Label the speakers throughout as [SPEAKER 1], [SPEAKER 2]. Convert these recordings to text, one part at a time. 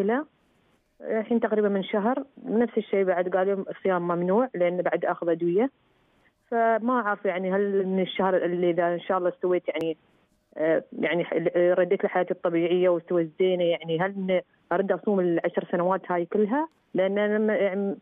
[SPEAKER 1] مشكله الحين تقريبا من شهر نفس الشيء بعد قالوا الصيام ممنوع لان بعد اخذ ادويه فما اعرف يعني هل من الشهر اللي اذا ان شاء الله استويت يعني آه، يعني رديت لحياتي الطبيعيه واستويت زينه يعني هل ارد اصوم العشر سنوات هاي كلها؟ لان انا يعني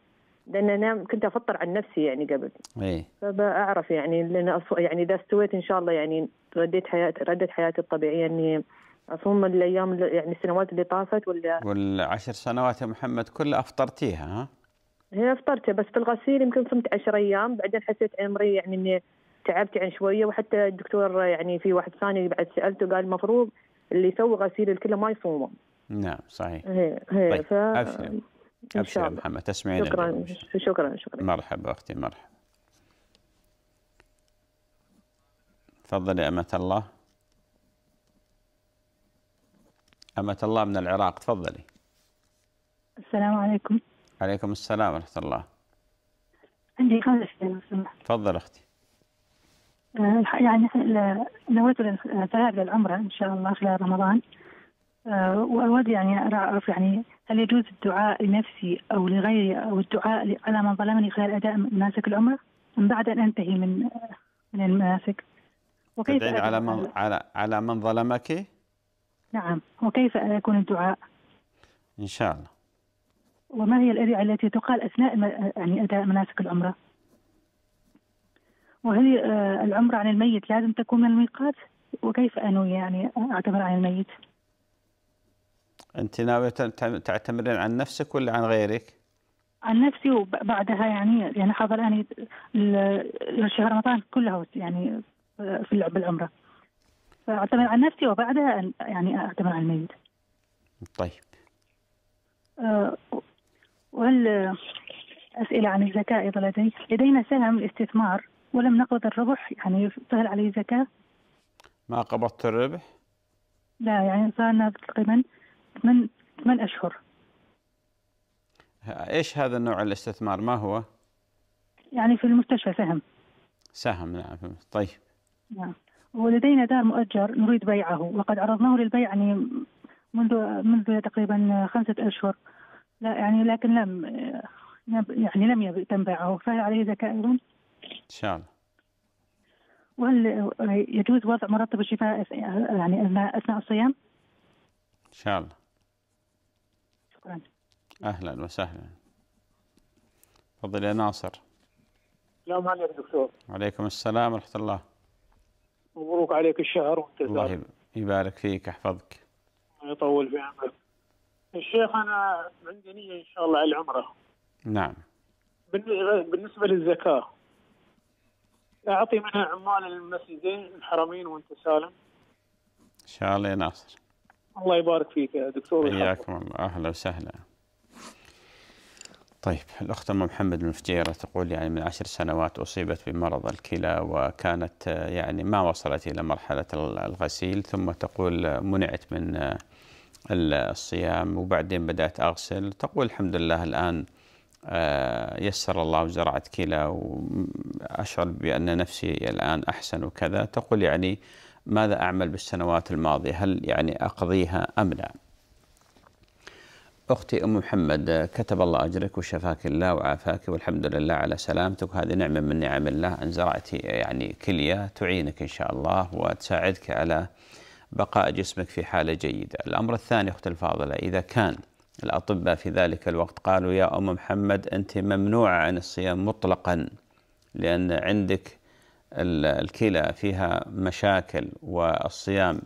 [SPEAKER 1] لان انا كنت افطر عن نفسي يعني قبل. اي فبعرف يعني لان يعني اذا استويت ان شاء الله يعني رديت حياتي ردت حياتي الطبيعيه اني يعني اصوم الايام يعني السنوات اللي طافت ولا
[SPEAKER 2] والعشر سنوات يا محمد كلها افطرتيها ها؟
[SPEAKER 1] هي افطرتها بس في الغسيل يمكن صمت 10 ايام بعدين حسيت عمري يعني اني تعبت عن يعني شويه وحتى الدكتور يعني في واحد ثاني بعد سالته قال المفروض اللي يسوي غسيل الكلى ما يصومه
[SPEAKER 2] نعم صحيح
[SPEAKER 1] هي هي طيب ف... ابشر
[SPEAKER 2] ابشر محمد تسمعين شكرا
[SPEAKER 1] شكرا شكرا
[SPEAKER 2] مرحبا اختي مرحبا تفضلي امة الله أمة الله من العراق تفضلي
[SPEAKER 1] السلام عليكم
[SPEAKER 2] عليكم السلام ورحمة الله
[SPEAKER 1] عندي خمس أسئلة تفضل أختي أه، يعني نويت الذهاب للعمرة إن شاء الله خلال رمضان أه، وأود يعني أعرف يعني هل يجوز الدعاء لنفسي أو لغيري أو الدعاء على من ظلمني خلال أداء مناسك العمرة من بعد أن أنتهي من من المناسك وكيف على من
[SPEAKER 2] على على من ظلمك؟
[SPEAKER 1] نعم وكيف يكون الدعاء إن شاء الله وما هي الأدعية التي تقال أثناء يعني أداء مناسك العمرة وهل آه، العمرة عن الميت لازم تكون من الميقات وكيف أنوي يعني أعتبر عن الميت
[SPEAKER 2] أنت ناوية تعتمرين عن نفسك ولا عن غيرك؟
[SPEAKER 1] عن نفسي وبعدها يعني يعني حاضر يعني شهر رمضان كله يعني آه، في العمره فاعتمد على نفسي وبعدها يعني اعتمد على الميت طيب أه وهل أسئلة عن الزكاة أيضا لدي لدينا سهم الاستثمار ولم نقبض الربح يعني سهل عليه زكاة
[SPEAKER 2] ما قبضت الربح؟
[SPEAKER 1] لا يعني صار لنا تقريبا ثمان ثمان أشهر
[SPEAKER 2] ايش هذا النوع الاستثمار ما هو؟
[SPEAKER 1] يعني في المستشفى سهم
[SPEAKER 2] سهم نعم طيب
[SPEAKER 1] نعم ولدينا دار مؤجر نريد بيعه وقد عرضناه للبيع يعني منذ منذ تقريبا خمسة أشهر لا يعني لكن لم يعني لم يتم بيعه فهل عليه زكاة أيضا؟
[SPEAKER 2] إن شاء الله
[SPEAKER 1] وهل يجوز وضع مرطب الشفاء يعني أثناء الصيام؟ إن شاء الله شكرا
[SPEAKER 2] أهلا وسهلا تفضل يا ناصر
[SPEAKER 1] السلام عليكم دكتور
[SPEAKER 2] وعليكم السلام ورحمة الله
[SPEAKER 1] مبروك عليك
[SPEAKER 2] الشهر وانت الله يبارك فيك يحفظك
[SPEAKER 1] يطول في عمرك الشيخ انا عندي نيه ان شاء الله على العمره
[SPEAKER 2] نعم بالنسبه للزكاه اعطي منها
[SPEAKER 1] عمال المسجدين الحرمين وانت سالم
[SPEAKER 2] ان شاء الله يا ناصر
[SPEAKER 1] الله يبارك فيك يا دكتور
[SPEAKER 2] حياكم الله اهلا وسهلا طيب الأخت أم محمد المفتيرة تقول يعني من عشر سنوات أصيبت بمرض الكلى وكانت آه، يعني ما وصلت إلى مرحلة الغسيل ثم تقول آه، منعت من آه، الصيام وبعدين بدأت أغسل تقول الحمد لله الآن يسر الله وزرعت كلى وأشعر بأن نفسي الآن أحسن وكذا تقول يعني ماذا أعمل بالسنوات الماضية هل يعني أقضيها أم لا؟ أختي أم محمد كتب الله أجرك وشفاك الله وعافاك والحمد لله على سلامتك هذه نعمة من نعم الله أن زرعتي يعني كلية تعينك إن شاء الله وتساعدك على بقاء جسمك في حالة جيدة الأمر الثاني أختي الفاضلة إذا كان الأطباء في ذلك الوقت قالوا يا أم محمد أنت ممنوعة عن الصيام مطلقا لأن عندك الكلى فيها مشاكل والصيام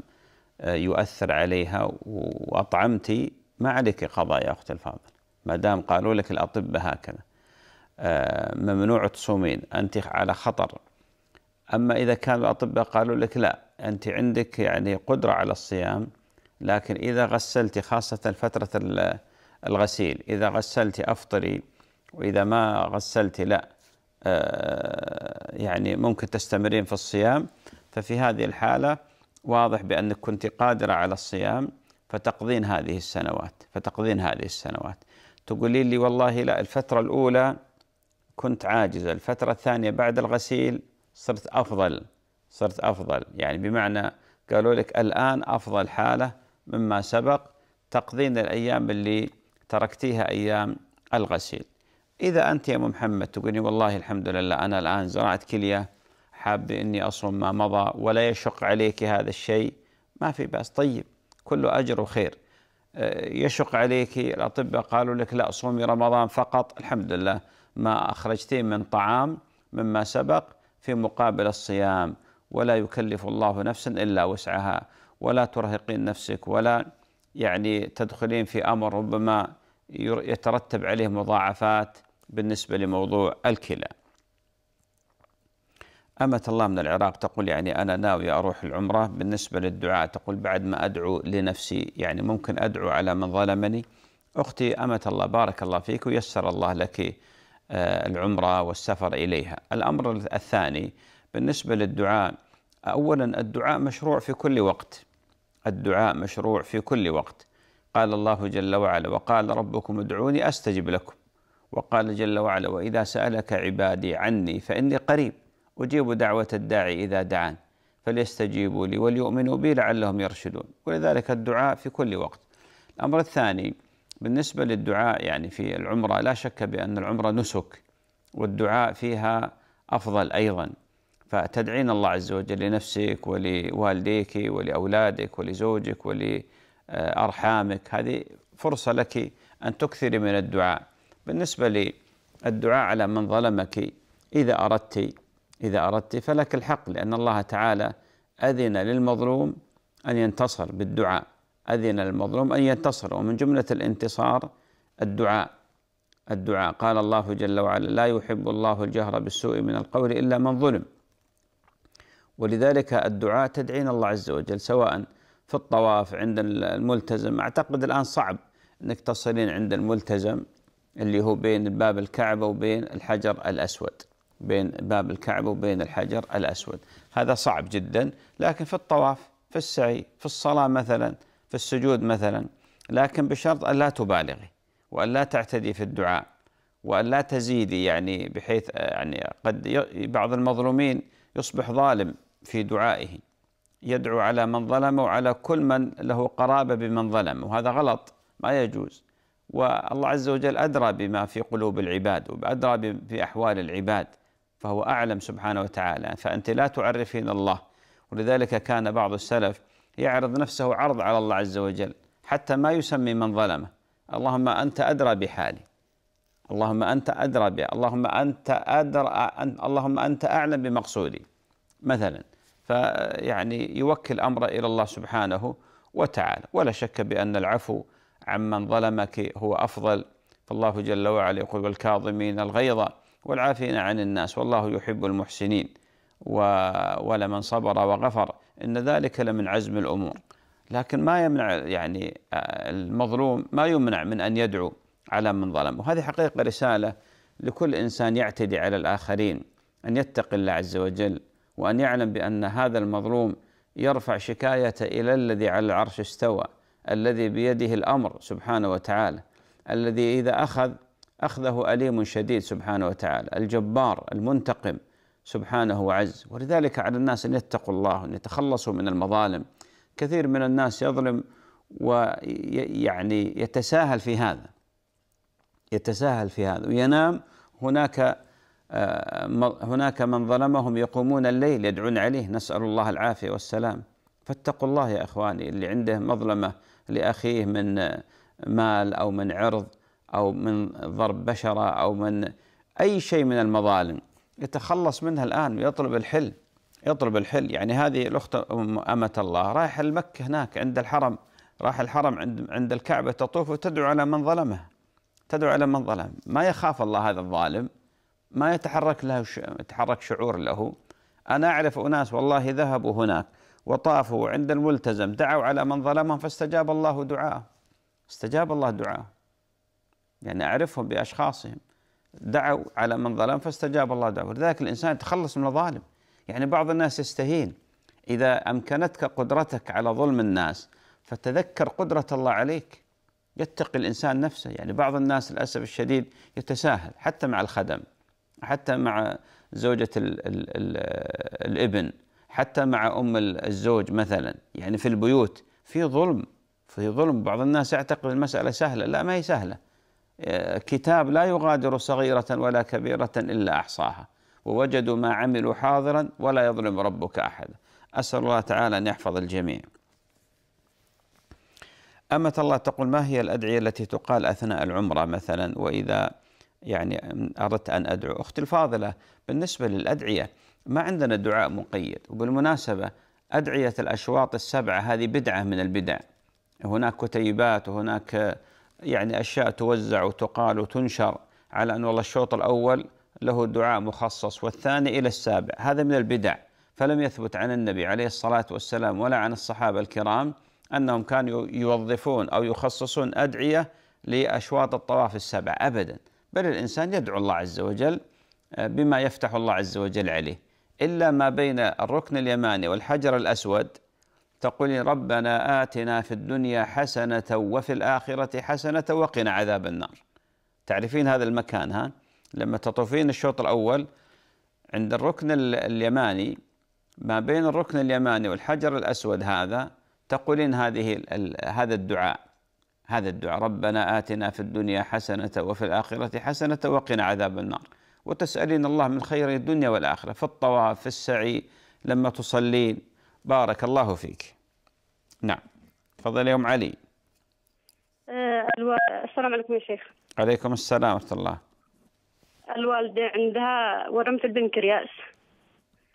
[SPEAKER 2] آه، يؤثر عليها وأطعمتي ما عليك قضاء يا أخت الفاضل ما دام قالوا لك الأطباء هكذا آه، ممنوع تصومين أنت على خطر أما إذا كان الأطباء قالوا لك لا أنت عندك يعني قدرة على الصيام لكن إذا غسلت خاصة فترة الغسيل إذا غسلت أفطري وإذا ما غسلت لا آه، يعني ممكن تستمرين في الصيام ففي هذه الحالة واضح بأنك كنت قادرة على الصيام فتقضين هذه السنوات فتقضين هذه السنوات تقولين لي والله لا الفترة الأولى كنت عاجزة الفترة الثانية بعد الغسيل صرت أفضل صرت أفضل يعني بمعنى قالوا لك الآن أفضل حالة مما سبق تقضين الأيام اللي تركتيها أيام الغسيل إذا أنت يا أم محمد تقولي والله الحمد لله أنا الآن زرعت كلية حابة إني أصوم ما مضى ولا يشق عليك هذا الشيء ما في بأس طيب كله أجر وخير آه، يشق عليك الأطباء قالوا لك لا صومي رمضان فقط الحمد لله ما أخرجتي من طعام مما سبق في مقابل الصيام ولا يكلف الله نفسا إلا وسعها ولا ترهقين نفسك ولا يعني تدخلين في أمر ربما يترتب عليه مضاعفات بالنسبة لموضوع الكلى أمة الله من العراق تقول يعني أنا ناوي أروح العمرة بالنسبة للدعاء تقول بعد ما أدعو لنفسي يعني ممكن أدعو على من ظلمني أختي أمة الله بارك الله فيك ويسر الله لك آه، العمرة والسفر إليها الأمر الثاني بالنسبة للدعاء أولا الدعاء مشروع في كل وقت الدعاء مشروع في كل وقت قال الله جل وعلا وقال ربكم ادعوني أستجب لكم وقال جل وعلا وإذا سألك عبادي عني فإني قريب أجيب دعوة الداعي إذا دعان فليستجيبوا لي وليؤمنوا بي لعلهم يرشدون ولذلك الدعاء في كل وقت الأمر الثاني بالنسبة للدعاء يعني في العمرة لا شك بأن العمرة نسك والدعاء فيها أفضل أيضا فتدعين الله عز وجل لنفسك ولوالديك ولأولادك ولزوجك ولأرحامك هذه فرصة لك أن تكثري من الدعاء بالنسبة للدعاء على من ظلمك إذا أردت إذا أردت فلك الحق لأن الله تعالى أذن للمظلوم أن ينتصر بالدعاء أذن للمظلوم أن ينتصر ومن جملة الانتصار الدعاء الدعاء قال الله جل وعلا لا يحب الله الجهر بالسوء من القول إلا من ظلم ولذلك الدعاء تدعين الله عز وجل سواء في الطواف عند الملتزم أعتقد الآن صعب أنك تصلين عند الملتزم اللي هو بين باب الكعبة وبين الحجر الأسود بين باب الكعبة وبين الحجر الأسود هذا صعب جدا لكن في الطواف في السعي في الصلاة مثلا في السجود مثلا لكن بشرط أن لا تبالغي وأن لا تعتدي في الدعاء وأن لا تزيدي يعني بحيث آه، يعني قد بعض المظلومين يصبح ظالم في دعائه يدعو على من ظلمه وعلى كل من له قرابة بمن ظلمه وهذا غلط ما يجوز والله عز وجل أدرى بما في قلوب العباد وأدرى بأحوال العباد فهو أعلم سبحانه وتعالى فأنت لا تعرفين الله ولذلك كان بعض السلف يعرض نفسه عرض على الله عز وجل حتى ما يسمي من ظلمه اللهم أنت أدرى بحالي اللهم أنت أدرى بي اللهم أنت أدرى اللهم أنت أعلم بمقصودي مثلا فيعني يوكل أمر إلى الله سبحانه وتعالى ولا شك بأن العفو عمن ظلمك هو أفضل فالله جل وعلا يقول والكاظمين الغيظ والعافين عن الناس والله يحب المحسنين ولمن صبر وغفر إن ذلك لمن عزم الأمور لكن ما يمنع يعني آه، المظلوم ما يمنع من أن يدعو على من ظلم وهذه حقيقة رسالة لكل إنسان يعتدي على الآخرين أن يتقي الله عز وجل وأن يعلم بأن هذا المظلوم يرفع شكاية إلى الذي على العرش استوى الذي بيده الأمر سبحانه وتعالى الذي إذا أخذ أخذه أليم شديد سبحانه وتعالى الجبار المنتقم سبحانه وعز ولذلك على الناس أن يتقوا الله أن يتخلصوا من المظالم كثير من الناس يظلم ويعني يتساهل في هذا يتساهل في هذا وينام هناك آه، هناك من ظلمهم يقومون الليل يدعون عليه نسأل الله العافية والسلام فاتقوا الله يا إخواني اللي عنده مظلمة لأخيه من مال أو من عرض أو من ضرب بشرة أو من أي شيء من المظالم يتخلص منها الآن ويطلب الحل يطلب الحل يعني هذه الأخت أمة الله رايح المكة هناك عند الحرم راح الحرم عند عند الكعبة تطوف وتدعو على من ظلمه تدعو على من ظلم ما يخاف الله هذا الظالم ما يتحرك له يتحرك شعور له أنا أعرف أناس والله ذهبوا هناك وطافوا عند الملتزم دعوا على من ظلمهم فاستجاب الله دعاء استجاب الله دعاه يعني أعرفهم بأشخاصهم دعوا على من ظلم فاستجاب الله دعوه لذلك الإنسان يتخلص من الظالم يعني بعض الناس يستهين إذا أمكنتك قدرتك على ظلم الناس فتذكر قدرة الله عليك يتقي الإنسان نفسه يعني بعض الناس للأسف الشديد يتساهل حتى مع الخدم حتى مع زوجة الـ الـ الـ الابن حتى مع أم الزوج مثلا يعني في البيوت في ظلم في ظلم بعض الناس يعتقد المسألة سهلة لا ما هي سهلة كتاب لا يغادر صغيرة ولا كبيرة إلا أحصاها ووجدوا ما عملوا حاضرا ولا يظلم ربك أحدا أسأل الله تعالى أن يحفظ الجميع أمة الله تقول ما هي الأدعية التي تقال أثناء العمرة مثلا وإذا يعني أردت أن أدعو أختي الفاضلة بالنسبة للأدعية ما عندنا دعاء مقيد وبالمناسبة أدعية الأشواط السبعة هذه بدعة من البدع هناك كتيبات وهناك يعني أشياء توزع وتقال وتنشر على أن والله الشوط الأول له دعاء مخصص والثاني إلى السابع هذا من البدع فلم يثبت عن النبي عليه الصلاة والسلام ولا عن الصحابة الكرام أنهم كانوا يوظفون أو يخصصون أدعية لأشواط الطواف السبع أبدا بل الإنسان يدعو الله عز وجل آه، بما يفتح الله عز وجل عليه إلا ما بين الركن اليماني والحجر الأسود تقول ربنا آتنا في الدنيا حسنة وفي الآخرة حسنة وقنا عذاب النار تعرفين هذا المكان ها لما تطوفين الشوط الأول عند الركن اليماني ما بين الركن اليماني والحجر الأسود هذا تقولين هذه هذا الدعاء هذا الدعاء ربنا آتنا في الدنيا حسنة وفي الآخرة حسنة وقنا عذاب النار وتسألين الله من خير الدنيا والآخرة في الطواف في السعي لما تصلين بارك الله فيك نعم تفضل يا ام علي
[SPEAKER 1] آه، السلام عليكم يا شيخ
[SPEAKER 2] عليكم السلام ورحمه الله
[SPEAKER 1] الوالده عندها ورم في البنكرياس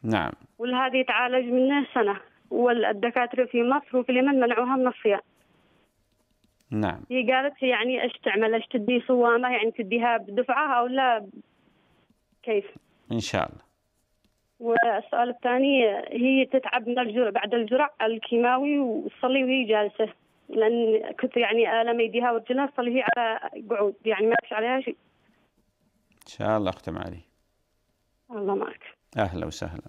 [SPEAKER 1] نعم والهذه تعالج منه سنه والدكاتره في مصر وفي اليمن منعوها من الصيام نعم هي قالت يعني ايش تعمل ايش تدي صوامه يعني تديها بدفعه او لا كيف ان شاء الله والسؤال الثاني هي تتعب من الجرع بعد الجرع الكيماوي وتصلي وهي جالسه لان كنت يعني الام ايديها ورجلها تصلي هي على قعود يعني ما فيش عليها شيء.
[SPEAKER 2] ان شاء الله اختم علي. الله معك. اهلا وسهلا.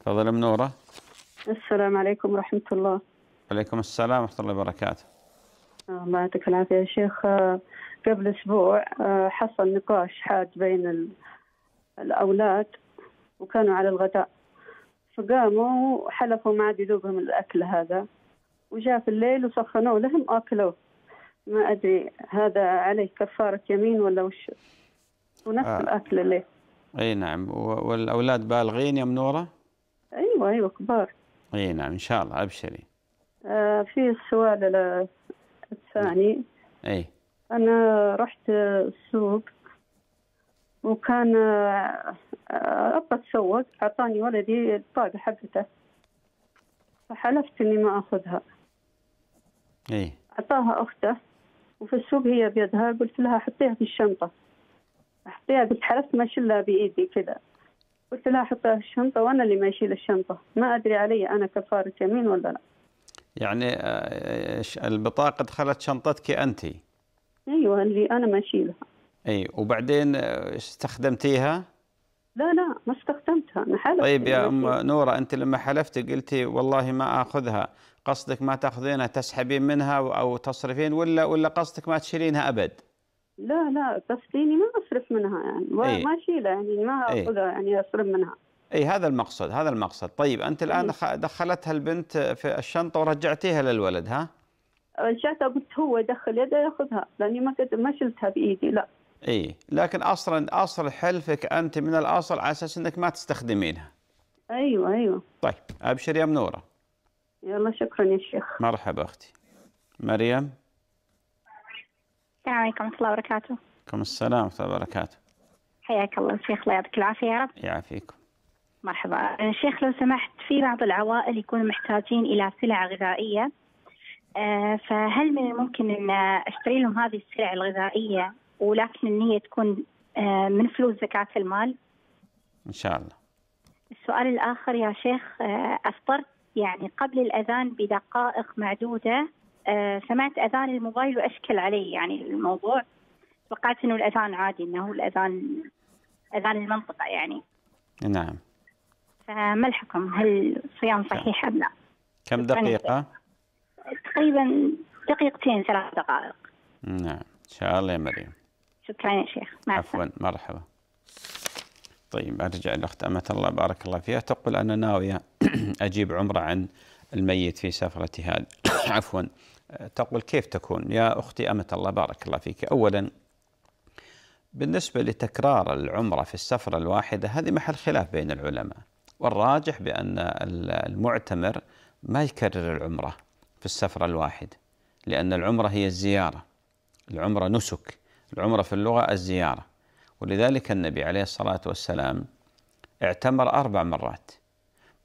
[SPEAKER 2] تفضل منوره. نوره.
[SPEAKER 1] السلام عليكم ورحمه الله.
[SPEAKER 2] وعليكم السلام ورحمه الله وبركاته.
[SPEAKER 1] الله يعطيك العافيه يا شيخ آه، قبل اسبوع آه، حصل نقاش حاد بين الأولاد وكانوا على الغداء فقاموا وحلفوا ما عاد يذوقهم الأكل هذا وجاء في الليل وسخنوه لهم أكلوه ما أدري هذا عليه كفارة يمين ولا وش ونفس آه. الأكل ليه
[SPEAKER 2] أي نعم والأولاد بالغين يا منورة
[SPEAKER 1] أيوة أيوة كبار
[SPEAKER 2] أي نعم إن شاء الله أبشري
[SPEAKER 1] آه في السؤال الثاني أي أنا رحت السوق وكان آه، أبى أتسوق أعطاني ولدي الطاقة حقته فحلفت إني ما آخذها إي أعطاها أخته وفي السوق هي بيدها قلت لها حطيها في الشنطة حطيها قلت حلفت ما أشيلها بإيدي كذا قلت لها حطيها في الشنطة وأنا اللي ما أشيل الشنطة ما أدري علي أنا كفارة يمين ولا لا
[SPEAKER 2] يعني آه، آه، البطاقة دخلت شنطتك أنت
[SPEAKER 1] أيوة اللي أنا ما أشيلها
[SPEAKER 2] اي وبعدين آه، استخدمتيها؟ لا لا ما استخدمتها انا حلفت طيب يا ام نوره انت لما حلفتي قلتي والله ما اخذها قصدك ما تاخذينها تسحبين منها او تصرفين ولا ولا قصدك ما تشيلينها ابد؟
[SPEAKER 1] لا لا قصديني ما اصرف منها يعني ما اشيلها يعني ما اخذها يعني اصرف منها
[SPEAKER 2] اي هذا المقصد هذا المقصد طيب انت الان دخلتها البنت في الشنطه ورجعتيها للولد ها؟
[SPEAKER 1] رجعتها قلت هو يدخل يده ياخذها لاني ما ما شلتها بايدي لا
[SPEAKER 2] اي لكن اصلا اصل حلفك انت من الاصل على اساس انك ما تستخدمينها
[SPEAKER 1] ايوه ايوه
[SPEAKER 2] طيب ابشر يا منوره
[SPEAKER 1] يلا شكرا يا شيخ
[SPEAKER 2] مرحبا اختي مريم
[SPEAKER 1] السلام عليكم ورحمه الله وبركاته
[SPEAKER 2] وعليكم السلام ورحمه الله وبركاته
[SPEAKER 1] حياك الله شيخ الله يعطيك العافيه يا رب يعافيكم مرحبا أه، شيخ لو سمحت في بعض العوائل يكونوا محتاجين الى سلع غذائيه أه، فهل من الممكن ان اشتري لهم هذه السلع الغذائيه ولكن النية تكون آه، من فلوس زكاة المال إن شاء الله السؤال الآخر يا شيخ آه، أفطرت يعني قبل الأذان بدقائق معدودة آه، سمعت أذان الموبايل وأشكل علي يعني الموضوع توقعت أنه الأذان عادي أنه الأذان أذان المنطقة يعني نعم فما الحكم هل الصيام نعم. صحيح أم لا
[SPEAKER 2] كم دقيقة؟
[SPEAKER 1] تقريبا دقيقتين ثلاث دقائق
[SPEAKER 2] نعم إن شاء الله يا مريم
[SPEAKER 1] شكرا يا شيخ مع
[SPEAKER 2] عفوا مرحبا طيب ارجع الاخت امه الله بارك الله فيها تقول انا ناويه اجيب عمره عن الميت في سفرتي هذه عفوا تقول كيف تكون يا اختي امه الله بارك الله فيك اولا بالنسبه لتكرار العمره في السفره الواحده هذه محل خلاف بين العلماء والراجح بان المعتمر ما يكرر العمره في السفره الواحده لان العمره هي الزياره العمره نسك العمرة في اللغة الزيارة ولذلك النبي عليه الصلاة والسلام اعتمر أربع مرات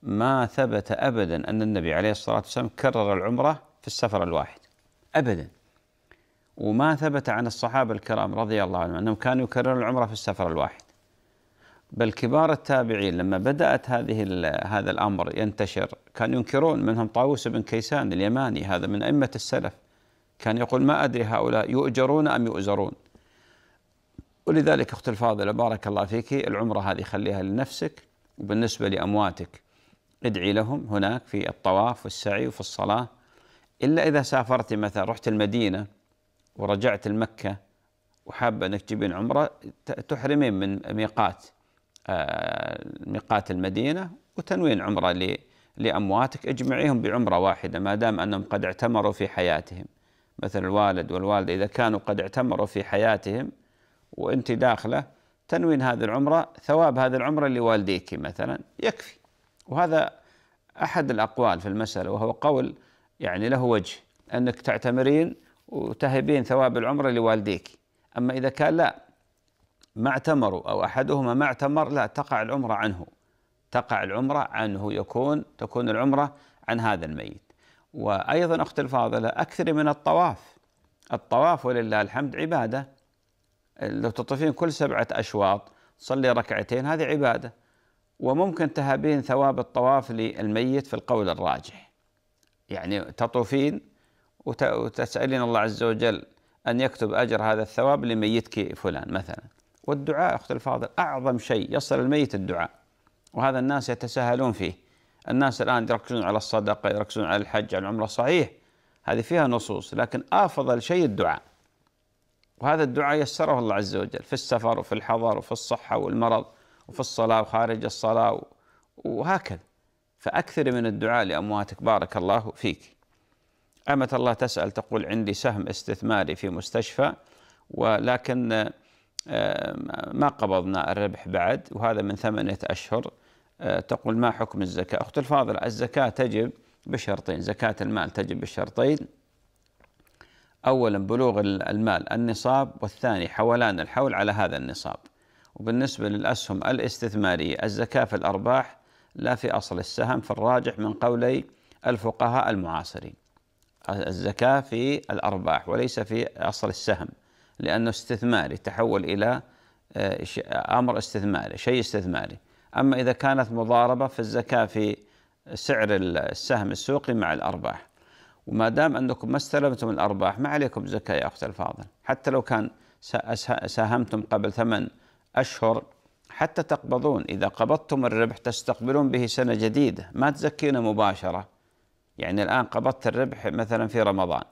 [SPEAKER 2] ما ثبت أبدا أن النبي عليه الصلاة والسلام كرر العمرة في السفر الواحد أبدا وما ثبت عن الصحابة الكرام رضي الله عنهم أنهم كانوا يكررون العمرة في السفر الواحد بل كبار التابعين لما بدأت هذه هذا الأمر ينتشر كان ينكرون منهم طاووس بن كيسان اليماني هذا من أئمة السلف كان يقول ما أدري هؤلاء يؤجرون أم يؤزرون ولذلك أخت الفاضلة بارك الله فيك العمرة هذه خليها لنفسك وبالنسبة لأمواتك ادعي لهم هناك في الطواف والسعي وفي الصلاة إلا إذا سافرت مثلا رحت المدينة ورجعت المكة وحابة أنك تجيبين عمرة تحرمين من ميقات آه، ميقات المدينة وتنوين عمرة لأمواتك اجمعيهم بعمرة واحدة ما دام أنهم قد اعتمروا في حياتهم مثل الوالد والوالدة إذا كانوا قد اعتمروا في حياتهم وانت داخله تنوين هذه العمره ثواب هذه العمره لوالديك مثلا يكفي وهذا احد الاقوال في المساله وهو قول يعني له وجه انك تعتمرين وتهبين ثواب العمره لوالديك اما اذا كان لا ما اعتمروا او احدهما ما اعتمر لا تقع العمره عنه تقع العمره عنه يكون تكون العمره عن هذا الميت وايضا اختي الفاضله اكثر من الطواف الطواف ولله الحمد عباده لو تطوفين كل سبعة أشواط تصلي ركعتين هذه عبادة وممكن تهابين ثواب الطواف للميت في القول الراجح يعني تطوفين وتسألين الله عز وجل أن يكتب أجر هذا الثواب لميتك فلان مثلا والدعاء أخت الفاضل أعظم شيء يصل الميت الدعاء وهذا الناس يتساهلون فيه الناس الآن يركزون على الصدقة يركزون على الحج على العمرة صحيح هذه فيها نصوص لكن أفضل شيء الدعاء وهذا الدعاء يسره الله عز وجل في السفر وفي الحضر وفي الصحة والمرض وفي الصلاة وخارج الصلاة وهكذا فأكثر من الدعاء لأمواتك بارك الله فيك أمة الله تسأل تقول عندي سهم استثماري في مستشفى ولكن آه، ما قبضنا الربح بعد وهذا من ثمانية أشهر آه، تقول ما حكم الزكاة أخت الفاضل الزكاة تجب بشرطين زكاة المال تجب بشرطين أولا بلوغ المال النصاب والثاني حولان الحول على هذا النصاب وبالنسبة للأسهم الاستثمارية الزكاة في الأرباح لا في أصل السهم فالراجح من قولي الفقهاء المعاصرين الزكاة في الأرباح وليس في أصل السهم لأنه استثماري تحول إلى آه، أمر استثماري شيء استثماري أما إذا كانت مضاربة فالزكاة في سعر السهم السوقي مع الأرباح وما دام أنكم ما استلمتم الأرباح ما عليكم زكاة يا أخت الفاضل حتى لو كان ساهمتم قبل ثمان أشهر حتى تقبضون إذا قبضتم الربح تستقبلون به سنة جديدة ما تزكينه مباشرة يعني الآن قبضت الربح مثلا في رمضان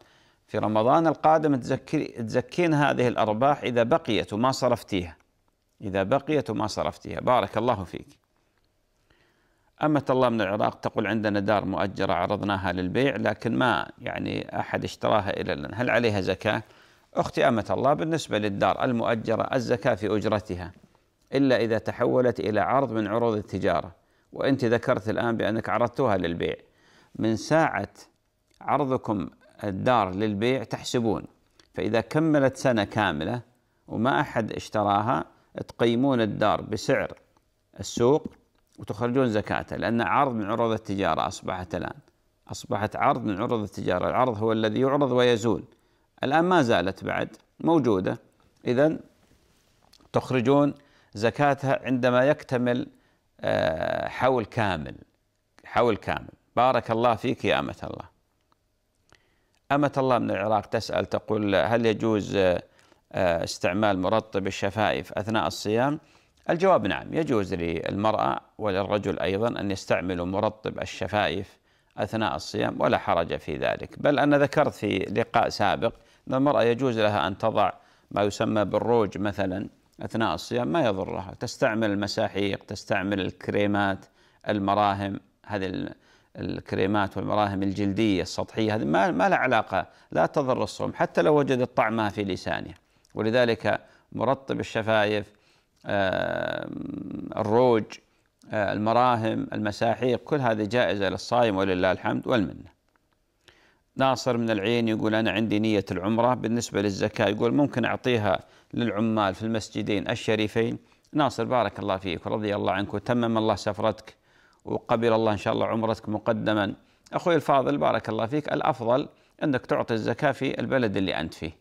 [SPEAKER 2] في رمضان القادم تزكي تزكين هذه الأرباح إذا بقيت وما صرفتيها إذا بقيت وما صرفتيها بارك الله فيك أمة الله من العراق تقول عندنا دار مؤجرة عرضناها للبيع لكن ما يعني أحد اشتراها إلى الآن هل عليها زكاة؟ أختي أمة الله بالنسبة للدار المؤجرة الزكاة في أجرتها إلا إذا تحولت إلى عرض من عروض التجارة وأنت ذكرت الآن بأنك عرضتها للبيع من ساعة عرضكم الدار للبيع تحسبون فإذا كملت سنة كاملة وما أحد اشتراها تقيمون الدار بسعر السوق وتخرجون زكاته لأن عرض من عروض التجارة أصبحت الآن أصبحت عرض من عروض التجارة العرض هو الذي يعرض ويزول الآن ما زالت بعد موجودة إذا تخرجون زكاتها عندما يكتمل آه، حول كامل حول كامل بارك الله فيك يا أمة الله أمة الله من العراق تسأل تقول هل يجوز آه، آه، استعمال مرطب الشفائف أثناء الصيام؟ الجواب نعم يجوز للمرأة وللرجل أيضا أن يستعملوا مرطب الشفايف أثناء الصيام ولا حرج في ذلك بل أنا ذكرت في لقاء سابق أن المرأة يجوز لها أن تضع ما يسمى بالروج مثلا أثناء الصيام ما يضرها تستعمل المساحيق تستعمل الكريمات المراهم هذه الكريمات والمراهم الجلدية السطحية هذه ما, ما لها علاقة لا تضر الصوم حتى لو وجدت طعمها في لسانها ولذلك مرطب الشفايف الروج المراهم المساحيق كل هذه جائزة للصائم ولله الحمد والمنة ناصر من العين يقول أنا عندي نية العمرة بالنسبة للزكاة يقول ممكن أعطيها للعمال في المسجدين الشريفين ناصر بارك الله فيك ورضي الله عنك وتمم الله سفرتك وقبل الله إن شاء الله عمرتك مقدما أخوي الفاضل بارك الله فيك الأفضل أنك تعطي الزكاة في البلد اللي أنت فيه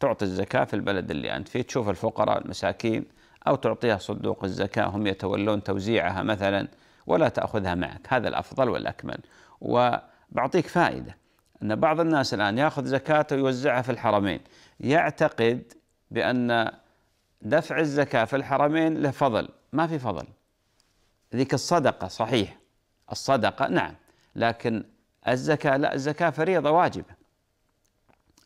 [SPEAKER 2] تعطي الزكاة في البلد اللي أنت فيه تشوف الفقراء المساكين أو تعطيها صندوق الزكاة هم يتولون توزيعها مثلا ولا تأخذها معك هذا الأفضل والأكمل وبعطيك فائدة أن بعض الناس الآن يأخذ زكاته ويوزعها في الحرمين يعتقد بأن دفع الزكاة في الحرمين له فضل ما في فضل ذيك الصدقة صحيح الصدقة نعم لكن الزكاة لا الزكاة فريضة واجبة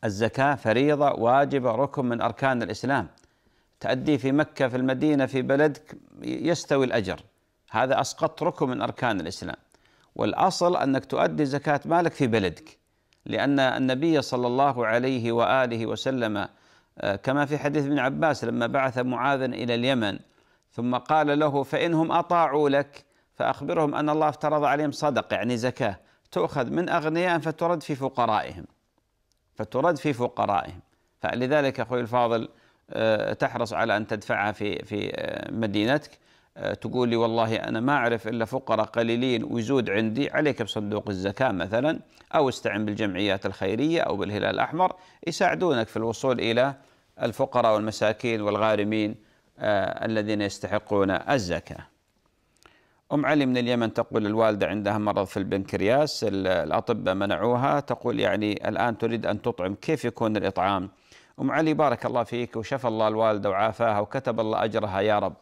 [SPEAKER 2] الزكاة فريضة واجبة ركن من أركان الإسلام تأديه في مكة في المدينة في بلدك يستوي الأجر هذا أسقط ركن من أركان الإسلام والأصل أنك تؤدي زكاة مالك في بلدك لأن النبي صلى الله عليه وآله وسلم آه، كما في حديث ابن عباس لما بعث معاذا إلى اليمن ثم قال له فإنهم أطاعوا لك فأخبرهم أن الله افترض عليهم صدق يعني زكاة تؤخذ من أغنياء فترد في فقرائهم فترد في فقرائهم فلذلك أخوي الفاضل آه، تحرص على ان تدفعها في في آه، مدينتك آه، تقول لي والله انا ما اعرف الا فقراء قليلين ويزود عندي عليك بصندوق الزكاه مثلا او استعن بالجمعيات الخيريه او بالهلال الاحمر يساعدونك في الوصول الى الفقراء والمساكين والغارمين الذين يستحقون الزكاه. ام علي من اليمن تقول الوالده عندها مرض في البنكرياس الاطباء منعوها تقول يعني الان تريد ان تطعم كيف يكون الاطعام؟ أم علي بارك الله فيك وشفى الله الوالدة وعافاها وكتب الله أجرها يا رب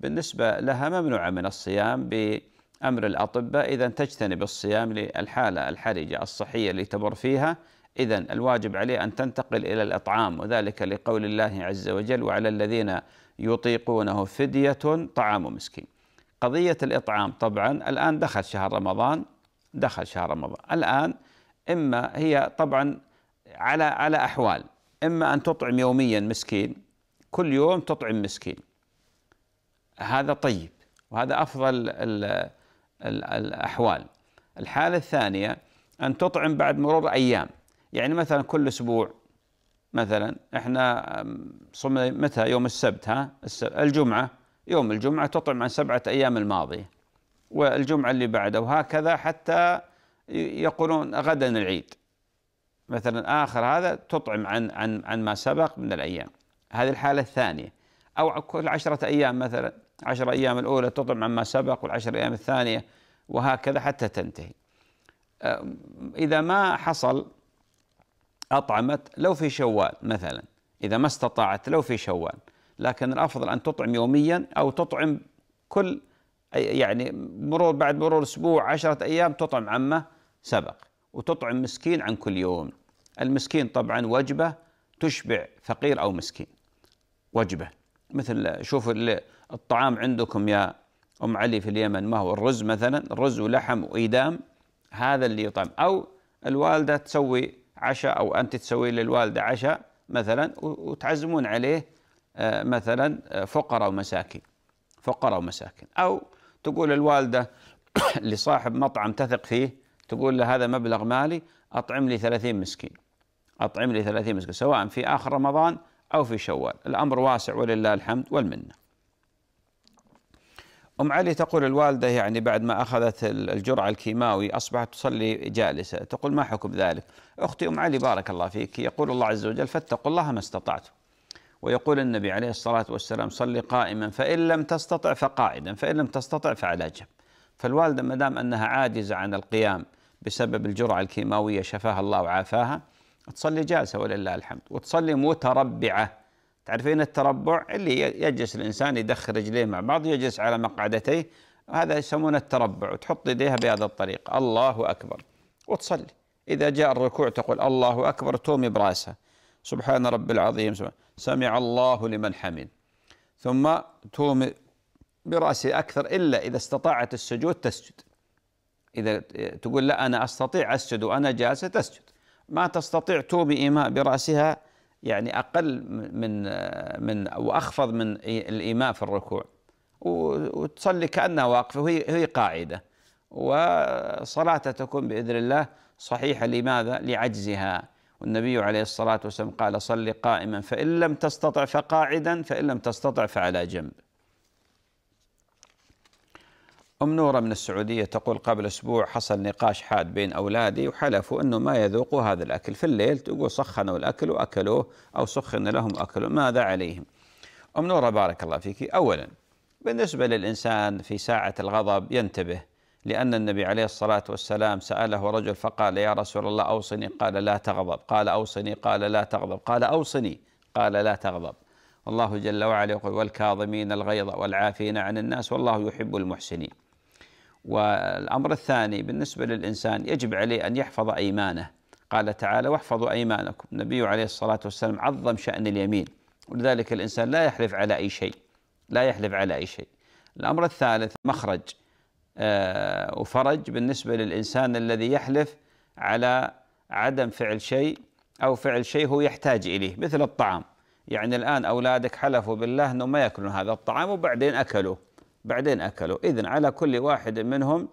[SPEAKER 2] بالنسبة لها ممنوعة من الصيام بأمر الأطباء إذا تجتنب الصيام للحالة الحرجة الصحية اللي تمر فيها إذا الواجب عليه أن تنتقل إلى الإطعام وذلك لقول الله عز وجل وعلى الذين يطيقونه فدية طعام مسكين قضية الإطعام طبعا الآن دخل شهر رمضان دخل شهر رمضان الآن إما هي طبعا على على أحوال إما أن تطعم يوميا مسكين كل يوم تطعم مسكين هذا طيب وهذا أفضل الأحوال الحالة الثانية أن تطعم بعد مرور أيام يعني مثلا كل أسبوع مثلا احنا صمنا متى يوم السبت ها الجمعة يوم الجمعة تطعم عن سبعة أيام الماضية والجمعة اللي بعدها وهكذا حتى يقولون غدا العيد مثلا آخر هذا تطعم عن عن عن ما سبق من الأيام هذه الحالة الثانية أو كل عشرة أيام مثلا عشرة أيام الأولى تطعم عن ما سبق والعشر أيام الثانية وهكذا حتى تنتهي إذا ما حصل أطعمت لو في شوال مثلا إذا ما استطاعت لو في شوال لكن الأفضل أن تطعم يوميا أو تطعم كل يعني مرور بعد مرور أسبوع عشرة أيام تطعم عما سبق وتطعم مسكين عن كل يوم المسكين طبعا وجبة تشبع فقير أو مسكين وجبة مثل شوف الطعام عندكم يا أم علي في اليمن ما هو الرز مثلا الرز ولحم وإيدام هذا اللي يطعم أو الوالدة تسوي عشاء أو أنت تسوي للوالدة عشاء مثلا وتعزمون عليه آه، مثلا آه، فقراء ومساكين فقراء ومساكين أو تقول الوالدة لصاحب مطعم تثق فيه تقول له هذا مبلغ مالي أطعم لي ثلاثين مسكين أطعم لي 30 مسكين سواء في آخر رمضان أو في شوال الأمر واسع ولله الحمد والمنة أم علي تقول الوالدة يعني بعد ما أخذت الجرعة الكيماوي أصبحت تصلي جالسة تقول ما حكم ذلك أختي أم علي بارك الله فيك يقول الله عز وجل فاتقوا الله ما استطعتم ويقول النبي عليه الصلاة والسلام صلي قائما فإن لم تستطع فقاعدا فإن لم تستطع فعلى جنب فالوالدة ما دام أنها عاجزة عن القيام بسبب الجرعة الكيماوية شفاها الله وعافاها تصلي جالسه ولله الحمد وتصلي متربعه تعرفين التربع اللي يجلس الانسان يدخل رجليه مع بعض يجلس على مقعدتيه هذا يسمونه التربع وتحط يديها بهذا الطريق الله اكبر وتصلي اذا جاء الركوع تقول الله اكبر تومي براسها سبحان رب العظيم سمع الله لمن حمد ثم تومي براسي اكثر الا اذا استطاعت السجود تسجد اذا تقول لا انا استطيع اسجد وانا جالسه تسجد ما تستطيع توبي إيماء برأسها يعني أقل من من واخفض من الإيماء في الركوع وتصلي كأنها واقفة وهي هي قاعدة وصلاتها تكون بإذن الله صحيحة لماذا؟ لعجزها والنبي عليه الصلاة والسلام قال صل قائما فإن لم تستطع فقاعدا فإن لم تستطع فعلى جنب أم نورة من السعودية تقول قبل أسبوع حصل نقاش حاد بين أولادي وحلفوا أنه ما يذوقوا هذا الأكل في الليل تقول سخنوا الأكل وأكلوه أو سخن لهم أكله ماذا عليهم أم نورة بارك الله فيك أولا بالنسبة للإنسان في ساعة الغضب ينتبه لأن النبي عليه الصلاة والسلام سأله رجل فقال يا رسول الله أوصني قال لا تغضب قال أوصني قال لا تغضب قال أوصني قال لا تغضب والله جل وعلا يقول والكاظمين الغيظ والعافين عن الناس والله يحب المحسنين والأمر الثاني بالنسبة للإنسان يجب عليه أن يحفظ أيمانه قال تعالى واحفظوا أيمانكم النبي عليه الصلاة والسلام عظم شأن اليمين ولذلك الإنسان لا يحلف على أي شيء لا يحلف على أي شيء الأمر الثالث مخرج آه، وفرج بالنسبة للإنسان الذي يحلف على عدم فعل شيء أو فعل شيء هو يحتاج إليه مثل الطعام يعني الآن أولادك حلفوا بالله أنهم ما يأكلون هذا الطعام وبعدين أكلوه بعدين أكلوا إذن على كل واحد منهم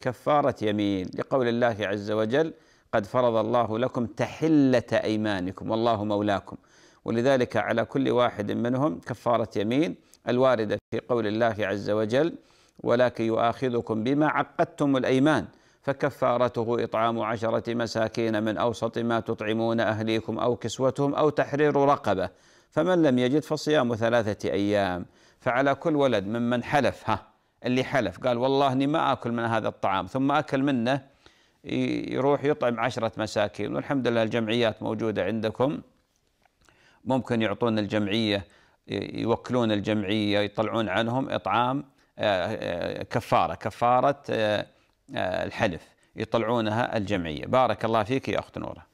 [SPEAKER 2] كفارة يمين لقول الله عز وجل قد فرض الله لكم تحلة أيمانكم والله مولاكم ولذلك على كل واحد منهم كفارة يمين الواردة في قول الله عز وجل ولكن يؤاخذكم بما عقدتم الأيمان فكفارته إطعام عشرة مساكين من أوسط ما تطعمون أهليكم أو كسوتهم أو تحرير رقبة فمن لم يجد فصيام ثلاثة أيام فعلى كل ولد ممن حلف ها اللي حلف قال والله اني ما اكل من هذا الطعام ثم اكل منه يروح يطعم عشرة مساكين والحمد لله الجمعيات موجودة عندكم ممكن يعطون الجمعية يوكلون الجمعية يطلعون عنهم إطعام آه، آه، كفارة كفارة آه، الحلف يطلعونها الجمعية بارك الله فيك يا أخت نورة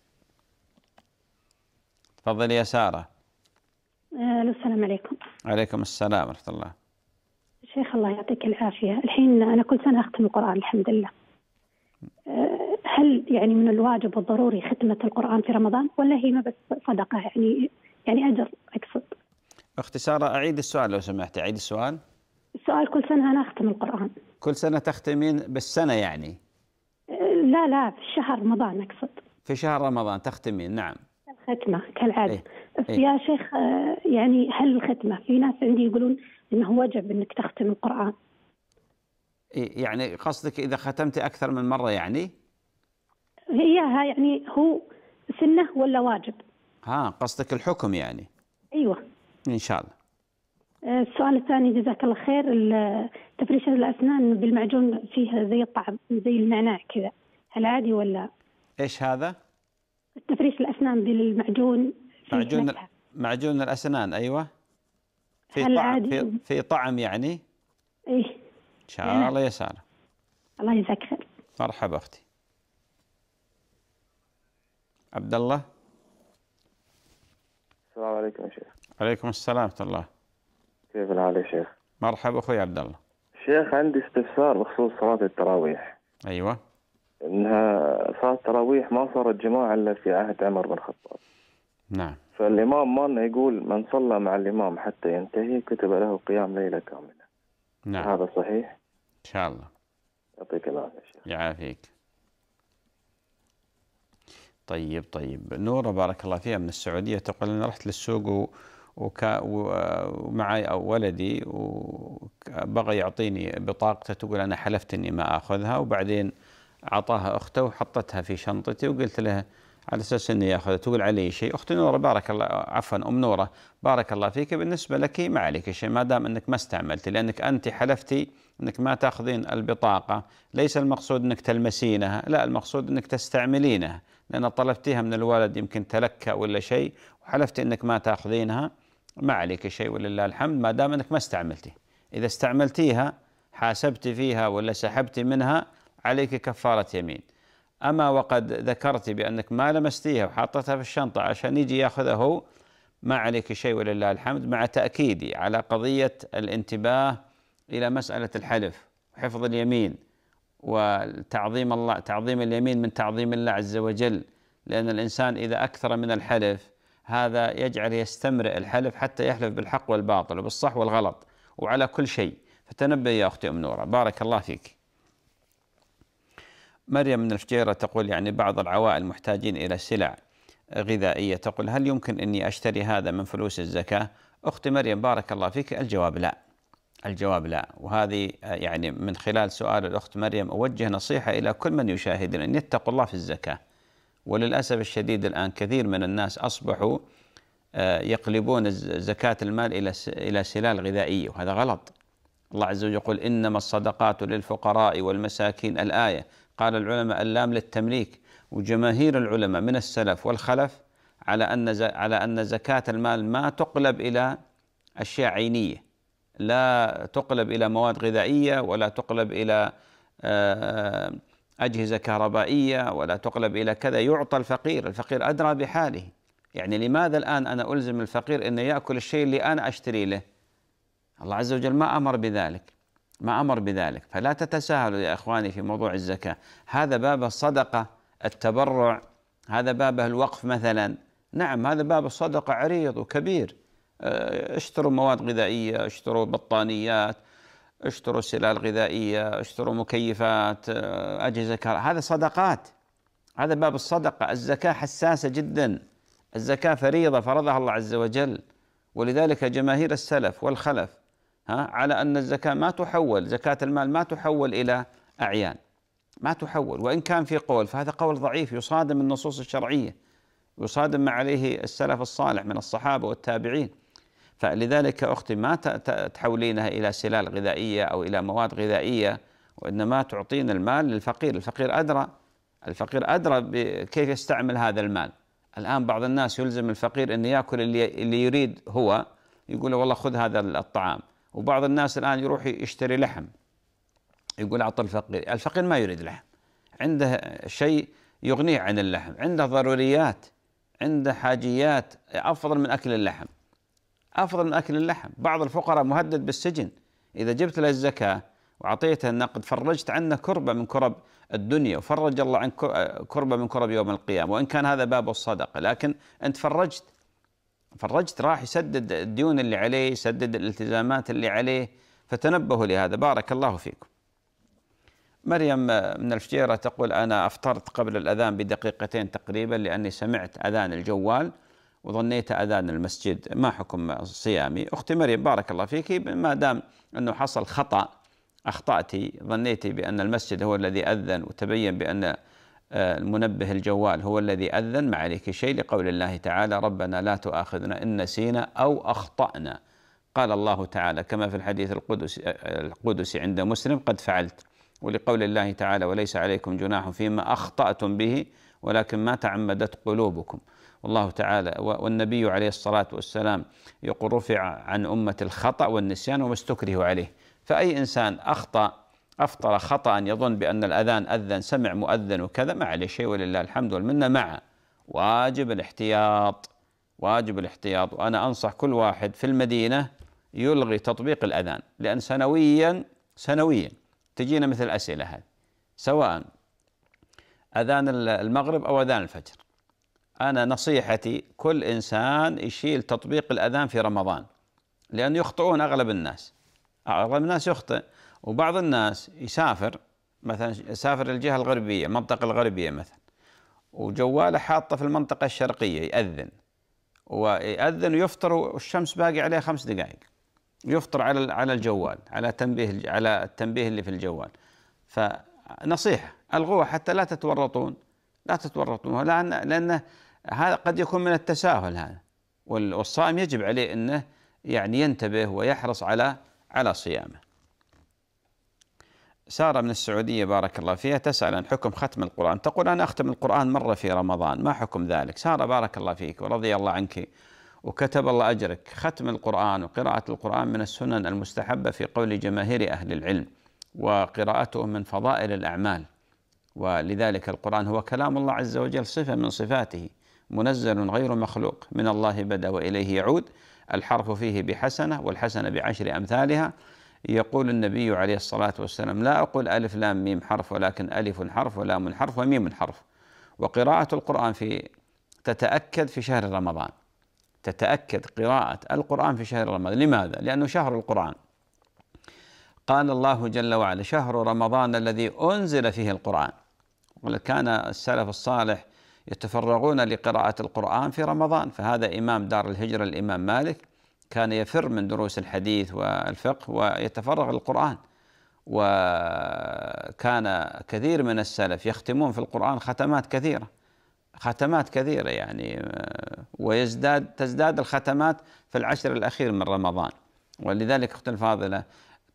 [SPEAKER 2] تفضلي يا سارة
[SPEAKER 1] الو آه، السلام عليكم.
[SPEAKER 2] عليكم السلام ورحمه الله.
[SPEAKER 1] شيخ الله يعطيك العافيه، الحين انا كل سنه اختم القران الحمد لله. آه، هل يعني من الواجب والضروري ختمه القران في رمضان ولا هي ما بس صدقه يعني يعني اجر اقصد.
[SPEAKER 2] اختي ساره اعيد السؤال لو سمحت، اعيد السؤال.
[SPEAKER 1] السؤال كل سنه انا اختم القران.
[SPEAKER 2] كل سنه تختمين بالسنه يعني؟
[SPEAKER 1] آه، لا لا في شهر رمضان اقصد.
[SPEAKER 2] في شهر رمضان تختمين نعم.
[SPEAKER 1] ختمة كالعاده
[SPEAKER 2] إيه. إيه؟ يا
[SPEAKER 1] شيخ آه، يعني هل الختمه في ناس عندي يقولون انه واجب انك تختم القران
[SPEAKER 2] إيه يعني قصدك اذا ختمت اكثر من مره يعني؟
[SPEAKER 1] ها يعني هو سنه ولا واجب؟
[SPEAKER 2] ها قصدك الحكم يعني؟ ايوه ان شاء الله
[SPEAKER 1] آه، السؤال الثاني جزاك الله خير تفريش الاسنان بالمعجون فيه زي الطعم زي النعناع كذا هل عادي ولا ايش هذا؟ تفريش الاسنان بالمعجون
[SPEAKER 2] معجون معجون الاسنان ايوه في طعم في, في طعم يعني ايه ان شاء الله يا ساره
[SPEAKER 1] الله يجزاك خير
[SPEAKER 2] مرحبا اختي عبد الله
[SPEAKER 1] السلام عليكم يا شيخ
[SPEAKER 2] عليكم السلام ورحمه الله
[SPEAKER 1] كيف الحال يا شيخ
[SPEAKER 2] مرحبا اخوي عبد الله
[SPEAKER 1] شيخ عندي استفسار بخصوص صلاه التراويح ايوه انها صلاه التراويح ما صارت جماعه الا في عهد عمر بن الخطاب. نعم. فالامام مالنا يقول من صلى مع الامام حتى ينتهي كتب له قيام ليله كامله.
[SPEAKER 2] نعم. هذا صحيح؟ ان شاء الله.
[SPEAKER 1] يعطيك العافيه يا
[SPEAKER 2] شيخ. يعافيك. طيب طيب نورة بارك الله فيها من السعودية تقول أنا رحت للسوق و... وكا ومعي أو ولدي وبغى يعطيني بطاقته تقول أنا حلفت إني ما آخذها وبعدين أعطاها أخته وحطتها في شنطتي وقلت لها على أساس أني أخذها تقول علي شيء أختي نورة بارك الله عفوا أم نورة بارك الله فيك بالنسبة لك ما عليك شيء ما دام أنك ما استعملتي لأنك أنت حلفتي أنك ما تأخذين البطاقة ليس المقصود أنك تلمسينها لا المقصود أنك تستعملينها لأن طلبتيها من الولد يمكن تلكأ ولا شيء وحلفتي أنك ما تأخذينها ما عليك شيء ولله الحمد ما دام أنك ما استعملتي إذا استعملتيها حاسبتي فيها ولا سحبتي منها عليك كفارة يمين أما وقد ذكرت بأنك ما لمستيها وحطتها في الشنطة عشان يجي يأخذها هو ما عليك شيء ولله الحمد مع تأكيدي على قضية الانتباه إلى مسألة الحلف وحفظ اليمين وتعظيم الله تعظيم اليمين من تعظيم الله عز وجل لأن الإنسان إذا أكثر من الحلف هذا يجعل يستمرئ الحلف حتى يحلف بالحق والباطل وبالصح والغلط وعلى كل شيء فتنبه يا أختي أم نورة بارك الله فيك مريم من الفجيرة تقول يعني بعض العوائل محتاجين إلى سلع غذائية تقول هل يمكن أني أشتري هذا من فلوس الزكاة أختي مريم بارك الله فيك الجواب لا الجواب لا وهذه يعني من خلال سؤال الأخت مريم أوجه نصيحة إلى كل من يشاهدنا أن يتقوا الله في الزكاة وللأسف الشديد الآن كثير من الناس أصبحوا آه، يقلبون زكاة المال إلى إلى سلال غذائية وهذا غلط الله عز وجل يقول إنما الصدقات للفقراء والمساكين الآية قال العلماء اللام للتمليك وجماهير العلماء من السلف والخلف على ان على ان زكاة المال ما تقلب الى اشياء عينيه لا تقلب الى مواد غذائيه ولا تقلب الى آه، اجهزه كهربائيه ولا تقلب الى كذا يعطى الفقير، الفقير ادرى بحاله يعني لماذا الان انا الزم الفقير انه ياكل الشيء اللي انا اشتري له؟ الله عز وجل ما امر بذلك ما امر بذلك فلا تتساهلوا يا اخواني في موضوع الزكاه هذا باب الصدقه التبرع هذا باب الوقف مثلا نعم هذا باب الصدقه عريض وكبير آه، اشتروا مواد غذائيه اشتروا بطانيات اشتروا سلال غذائيه اشتروا مكيفات آه، اجهزه كار. هذا صدقات هذا باب الصدقه الزكاه حساسه جدا الزكاه فريضه فرضها الله عز وجل ولذلك جماهير السلف والخلف ها على أن الزكاة ما تحول زكاة المال ما تحول إلى أعيان ما تحول وإن كان في قول فهذا قول ضعيف يصادم النصوص الشرعية ويصادم ما عليه السلف الصالح من الصحابة والتابعين فلذلك أختي ما تحولينها إلى سلال غذائية أو إلى مواد غذائية وإنما تعطين المال للفقير الفقير أدرى الفقير أدرى بكيف يستعمل هذا المال الآن بعض الناس يلزم الفقير أن يأكل اللي, اللي يريد هو يقول والله خذ هذا الطعام وبعض الناس الآن يروح يشتري لحم يقول أعطى الفقير الفقير ما يريد لحم عنده شيء يغنيه عن اللحم عنده ضروريات عنده حاجيات أفضل من أكل اللحم أفضل من أكل اللحم بعض الفقراء مهدد بالسجن إذا جبت له الزكاة وأعطيته النقد فرجت عنه كربة من كرب الدنيا وفرج الله عن كربة من كرب يوم القيامة وإن كان هذا باب الصدقة لكن أنت فرجت فرجت راح يسدد الديون اللي عليه يسدد الالتزامات اللي عليه فتنبهوا لهذا بارك الله فيكم مريم من الفجيرة تقول أنا أفطرت قبل الأذان بدقيقتين تقريبا لأني سمعت أذان الجوال وظنيت أذان المسجد ما حكم صيامي أختي مريم بارك الله فيك ما دام أنه حصل خطأ أخطأتي ظنيتي بأن المسجد هو الذي أذن وتبين بأن المنبه الجوال هو الذي أذن ما عليك شيء لقول الله تعالى ربنا لا تؤاخذنا إن نسينا أو أخطأنا قال الله تعالى كما في الحديث القدس القدسي عند مسلم قد فعلت ولقول الله تعالى وليس عليكم جناح فيما أخطأتم به ولكن ما تعمدت قلوبكم والله تعالى والنبي عليه الصلاة والسلام يقول رفع عن أمة الخطأ والنسيان وما استكره عليه فأي إنسان أخطأ أفطر خطأ يظن بأن الأذان أذن سمع مؤذن وكذا ما عليه شيء ولله الحمد والمنة مع واجب الاحتياط واجب الاحتياط وأنا أنصح كل واحد في المدينة يلغي تطبيق الأذان لأن سنويا سنويا تجينا مثل أسئلة هذه سواء أذان المغرب أو أذان الفجر أنا نصيحتي كل إنسان يشيل تطبيق الأذان في رمضان لأن يخطئون أغلب الناس أغلب الناس يخطئ وبعض الناس يسافر مثلا يسافر الجهة الغربية المنطقة الغربية مثلا وجواله حاطه في المنطقة الشرقية يأذن ويأذن ويفطر والشمس باقي عليه خمس دقائق يفطر على على الجوال على تنبيه على التنبيه اللي في الجوال فنصيحة ألغوها حتى لا تتورطون لا تتورطون لأن لأنه هذا قد يكون من التساهل هذا والصائم يجب عليه أنه يعني ينتبه ويحرص على على صيامه سارة من السعودية بارك الله فيها تسأل عن حكم ختم القرآن تقول أنا أختم القرآن مرة في رمضان ما حكم ذلك سارة بارك الله فيك ورضي الله عنك وكتب الله أجرك ختم القرآن وقراءة القرآن من السنن المستحبة في قول جماهير أهل العلم وقراءته من فضائل الأعمال ولذلك القرآن هو كلام الله عز وجل صفة من صفاته منزل غير مخلوق من الله بدا وإليه يعود الحرف فيه بحسنة والحسنة بعشر أمثالها يقول النبي عليه الصلاة والسلام لا أقول ألف لام ميم حرف ولكن ألف حرف ولام حرف وميم حرف وقراءة القرآن في تتأكد في شهر رمضان تتأكد قراءة القرآن في شهر رمضان لماذا؟ لأنه شهر القرآن قال الله جل وعلا شهر رمضان الذي أنزل فيه القرآن وكان السلف الصالح يتفرغون لقراءة القرآن في رمضان فهذا إمام دار الهجرة الإمام مالك كان يفر من دروس الحديث والفقه ويتفرغ للقرآن وكان كثير من السلف يختمون في القرآن ختمات كثيرة ختمات كثيرة يعني ويزداد تزداد الختمات في العشر الأخير من رمضان ولذلك أختي الفاضلة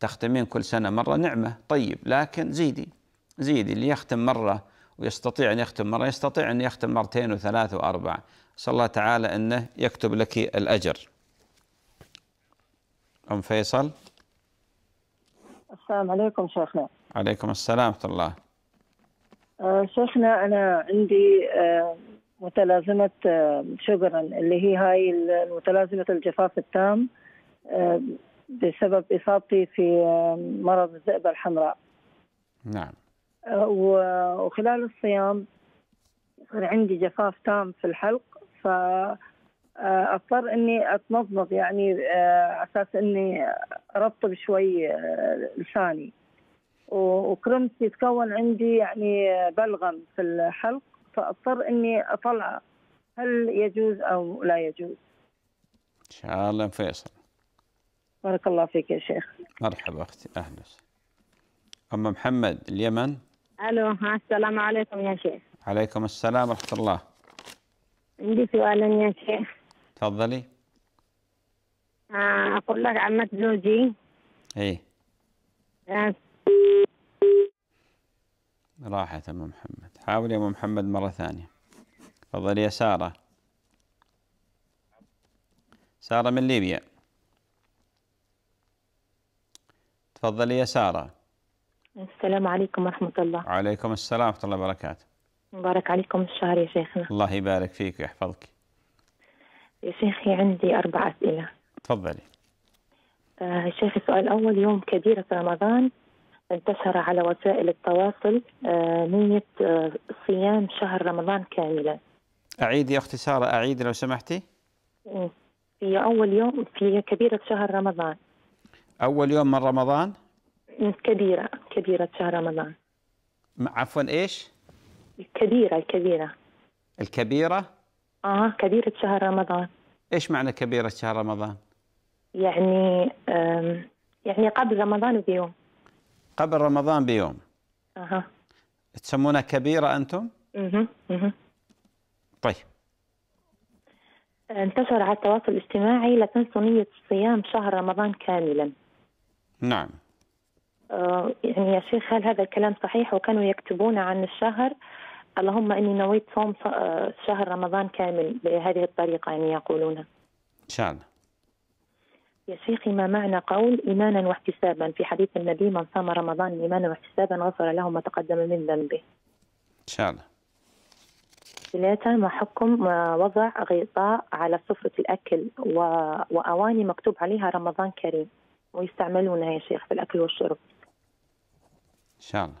[SPEAKER 2] تختمين كل سنة مرة نعمة طيب لكن زيدي زيدي اللي يختم مرة ويستطيع أن يختم مرة يستطيع أن يختم مرتين وثلاث وأربع صلى الله تعالى أنه يكتب لك الأجر أم فيصل
[SPEAKER 1] السلام عليكم شيخنا
[SPEAKER 2] عليكم السلام ورحمة الله
[SPEAKER 1] آه، شيخنا أنا عندي آه، متلازمة آه شجرا اللي هي هاي متلازمة الجفاف التام آه، بسبب إصابتي في مرض الذئبة الحمراء نعم وخلال الصيام صار عندي جفاف تام في الحلق ف آه، اضطر اني اتنظف يعني آه، اساس اني ارطب شوي آه، لساني وكرمت يتكون عندي يعني بلغم في الحلق فاضطر اني اطلعه هل يجوز او لا يجوز؟
[SPEAKER 2] ان شاء الله فيصل
[SPEAKER 1] بارك الله فيك يا شيخ
[SPEAKER 2] مرحبا اختي اهلا ام محمد اليمن
[SPEAKER 1] الو السلام عليكم يا شيخ
[SPEAKER 2] عليكم السلام ورحمه الله
[SPEAKER 1] عندي سؤال يا شيخ تفضلي آه، اقول لك عمة زوجي
[SPEAKER 2] ايه راحت ام محمد حاول يا ام محمد مره ثانيه تفضلي يا ساره ساره من ليبيا تفضلي يا ساره
[SPEAKER 1] السلام عليكم ورحمه الله
[SPEAKER 2] وعليكم السلام ورحمه الله وبركاته
[SPEAKER 1] مبارك عليكم الشهر يا شيخنا
[SPEAKER 2] الله يبارك فيك ويحفظك
[SPEAKER 1] يا شيخي عندي أربع أسئلة تفضلي آه شيخي السؤال الأول يوم كبيرة رمضان انتشر على وسائل التواصل آه نية آه صيام شهر رمضان كاملا
[SPEAKER 2] أعيد يا أختي سارة أعيد لو سمحتي
[SPEAKER 1] إيه. في أول يوم في كبيرة شهر رمضان
[SPEAKER 2] أول يوم من رمضان
[SPEAKER 1] إيه، كبيرة كبيرة شهر رمضان
[SPEAKER 2] عفوا إيش
[SPEAKER 1] الكبيرة الكبيرة
[SPEAKER 2] الكبيرة
[SPEAKER 1] آه كبيرة شهر رمضان
[SPEAKER 2] ايش معنى كبيره شهر رمضان؟
[SPEAKER 1] يعني يعني قبل رمضان بيوم
[SPEAKER 2] قبل رمضان بيوم اها تسمونها كبيره انتم؟
[SPEAKER 1] اها اها طيب انتشر على التواصل الاجتماعي لا تنسوا نية الصيام شهر رمضان كاملا نعم آه، يعني يا شيخ هل هذا الكلام صحيح وكانوا يكتبون عن الشهر اللهم اني نويت صوم آه، شهر رمضان كامل بهذه الطريقه يعني يقولونها. ان شاء الله. يا شيخي ما معنى قول ايمانا واحتسابا في حديث النبي من صام رمضان ايمانا واحتسابا غفر له ما تقدم من ذنبه. ان شاء الله. ثلاثة ما حكم وضع غطاء على سفرة الأكل وأواني مكتوب عليها رمضان كريم ويستعملونها يا شيخ في الأكل والشرب إن شاء الله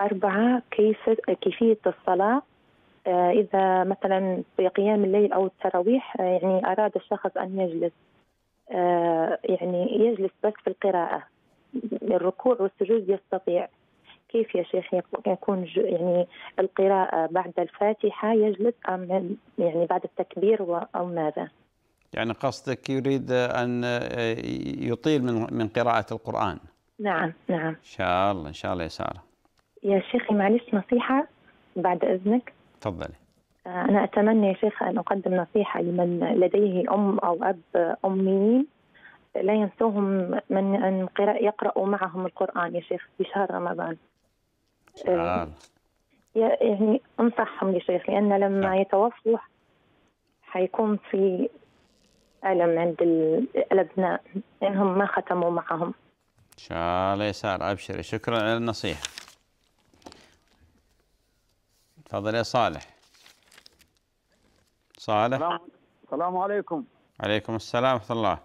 [SPEAKER 1] أربعة كيف كيفية الصلاة آه، إذا مثلا في قيام الليل أو التراويح آه، يعني أراد الشخص أن يجلس آه، يعني يجلس بس في القراءة الركوع والسجود يستطيع كيف يا شيخ يكون يعني القراءة بعد الفاتحة يجلس أم يعني بعد التكبير أو ماذا؟
[SPEAKER 2] يعني قصدك يريد أن يطيل من من قراءة القرآن
[SPEAKER 1] نعم نعم إن
[SPEAKER 2] شاء الله إن شاء الله يا سارة
[SPEAKER 1] يا شيخي معلش نصيحة بعد إذنك تفضلي آه، أنا أتمنى يا شيخ أن أقدم نصيحة لمن لديه أم أو أب أميين لا ينسوهم من أن يقرأوا معهم القرآن يا شيخ في شهر رمضان آه، يعني أنصحهم يا شيخ لأن لما نعم. يتوفوا حيكون في ألم عند الأبناء لأنهم ما ختموا معهم
[SPEAKER 2] إن شاء الله يسار أبشري شكرا على النصيحة تفضل يا صالح صالح
[SPEAKER 1] السلام عليكم
[SPEAKER 2] عليكم السلام ورحمة الله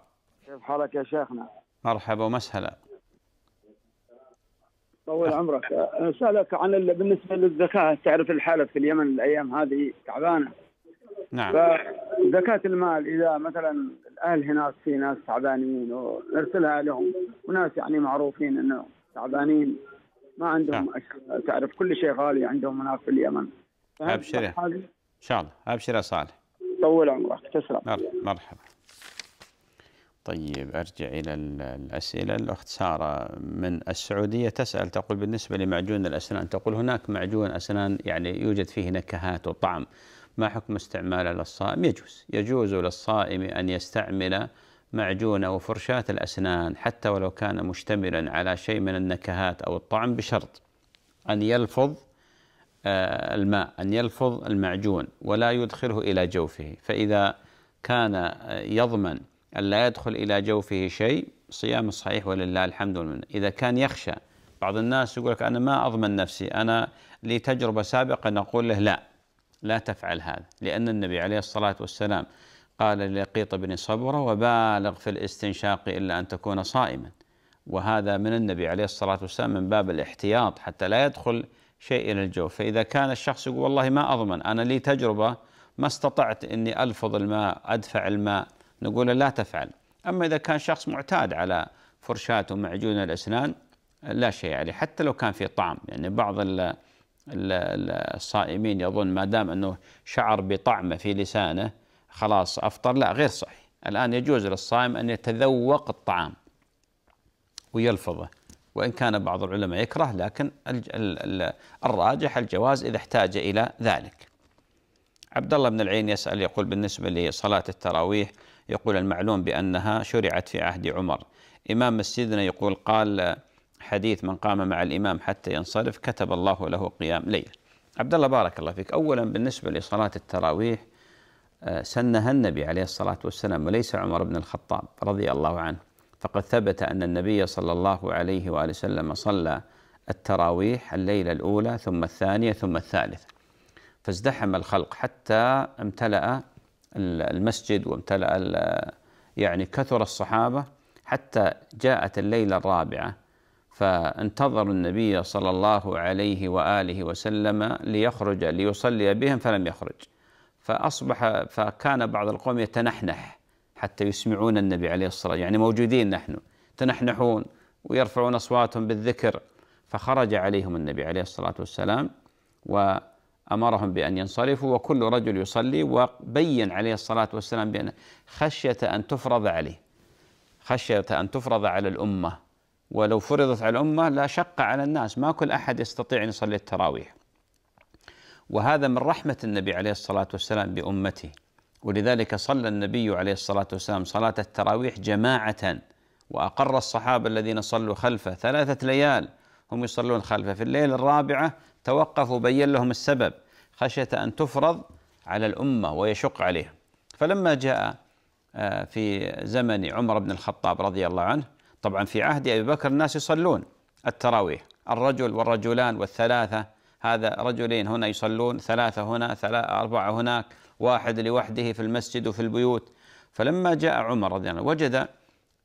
[SPEAKER 2] كيف حالك يا شيخنا مرحبا ومسهلا طول عمرك اسالك أه، عن بالنسبه للزكاه تعرف الحاله في اليمن الايام هذه تعبانه نعم فزكاه المال اذا مثلا الاهل هناك في ناس تعبانين ونرسلها لهم وناس يعني معروفين انه تعبانين ما عندهم نعم. تعرف كل شيء غالي عندهم هناك في اليمن ابشري ان شاء الله ابشر يا صالح طول عمرك تسلم مرحبا طيب ارجع الى الاسئله الاخت ساره من السعوديه تسال تقول بالنسبه لمعجون الاسنان تقول هناك معجون اسنان يعني يوجد فيه نكهات وطعم ما حكم استعماله للصائم يجوز يجوز للصائم ان يستعمل معجونة وفرشاة الأسنان حتى ولو كان مشتملا على شيء من النكهات أو الطعم بشرط أن يلفظ آه، الماء أن يلفظ المعجون ولا يدخله إلى جوفه فإذا كان آه، يضمن أن لا يدخل إلى جوفه شيء صيام صحيح ولله الحمد والمنة إذا كان يخشى بعض الناس يقول لك أنا ما أضمن نفسي أنا لي تجربة سابقة نقول له لا لا تفعل هذا لأن النبي عليه الصلاة والسلام قال لقيط بن صبرة وبالغ في الاستنشاق إلا أن تكون صائما وهذا من النبي عليه الصلاة والسلام من باب الاحتياط حتى لا يدخل شيء إلى الجوف فإذا كان الشخص يقول والله ما أضمن أنا لي تجربة ما استطعت أني ألفظ الماء أدفع الماء نقول لا تفعل أما إذا كان شخص معتاد على فرشاة ومعجون الأسنان لا شيء عليه حتى لو كان في طعم يعني بعض الصائمين يظن ما دام أنه شعر بطعمه في لسانه خلاص أفطر لا غير صحيح الآن يجوز للصائم أن يتذوق الطعام ويلفظه وإن كان بعض العلماء يكره لكن الراجح الجواز إذا احتاج إلى ذلك عبد الله بن العين يسأل يقول بالنسبة لصلاة التراويح يقول المعلوم بأنها شرعت في عهد عمر إمام مسجدنا يقول قال حديث من قام مع الإمام حتى ينصرف كتب الله له قيام ليل عبد الله بارك الله فيك أولا بالنسبة لصلاة التراويح سنها النبي عليه الصلاة والسلام وليس عمر بن الخطاب رضي الله عنه فقد ثبت أن النبي صلى الله عليه وآله وسلم صلى التراويح الليلة الأولى ثم الثانية ثم الثالثة فازدحم الخلق حتى امتلأ المسجد وامتلأ يعني كثر الصحابة حتى جاءت الليلة الرابعة فانتظروا النبي صلى الله عليه وآله وسلم ليخرج ليصلي بهم فلم يخرج فأصبح فكان بعض القوم يتنحنح حتى يسمعون النبي عليه الصلاة والسلام يعني موجودين نحن تنحنحون ويرفعون أصواتهم بالذكر فخرج عليهم النبي عليه الصلاة والسلام وأمرهم بأن ينصرفوا وكل رجل يصلي وبين عليه الصلاة والسلام بأن خشية أن تفرض عليه خشية أن تفرض على الأمة ولو فرضت على الأمة لا شق على الناس ما كل أحد يستطيع أن يصلي التراويح وهذا من رحمة النبي عليه الصلاة والسلام بأمته ولذلك صلى النبي عليه الصلاة والسلام صلاة التراويح جماعة وأقر الصحابة الذين صلوا خلفه ثلاثة ليال هم يصلون خلفه في الليلة الرابعة توقفوا بين لهم السبب خشية أن تفرض على الأمة ويشق عليها فلما جاء آه، في زمن عمر بن الخطاب رضي الله عنه طبعا في عهد أبي بكر الناس يصلون التراويح الرجل والرجلان والثلاثة هذا رجلين هنا يصلون ثلاثة هنا ثلاثة أربعة هناك واحد لوحده في المسجد وفي البيوت فلما جاء عمر رضي الله عنه وجد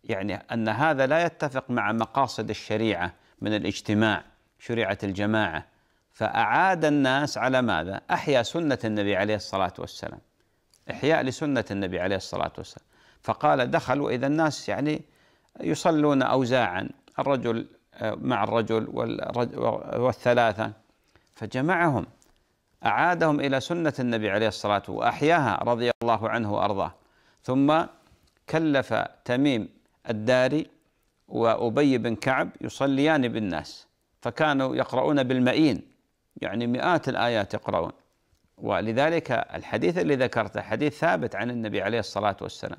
[SPEAKER 2] يعني أن هذا لا يتفق مع مقاصد الشريعة من الاجتماع شريعة الجماعة فأعاد الناس على ماذا؟ أحيا سنة النبي عليه الصلاة والسلام إحياء لسنة النبي عليه الصلاة والسلام فقال دخلوا إذا الناس يعني يصلون أوزاعا الرجل آه، مع الرجل والثلاثة فجمعهم أعادهم إلى سنة النبي عليه الصلاة وأحياها رضي الله عنه وأرضاه ثم كلف تميم الداري وأبي بن كعب يصليان بالناس فكانوا يقرؤون بالمئين يعني مئات الآيات يقرؤون ولذلك الحديث اللي ذكرته حديث ثابت عن النبي عليه الصلاة والسلام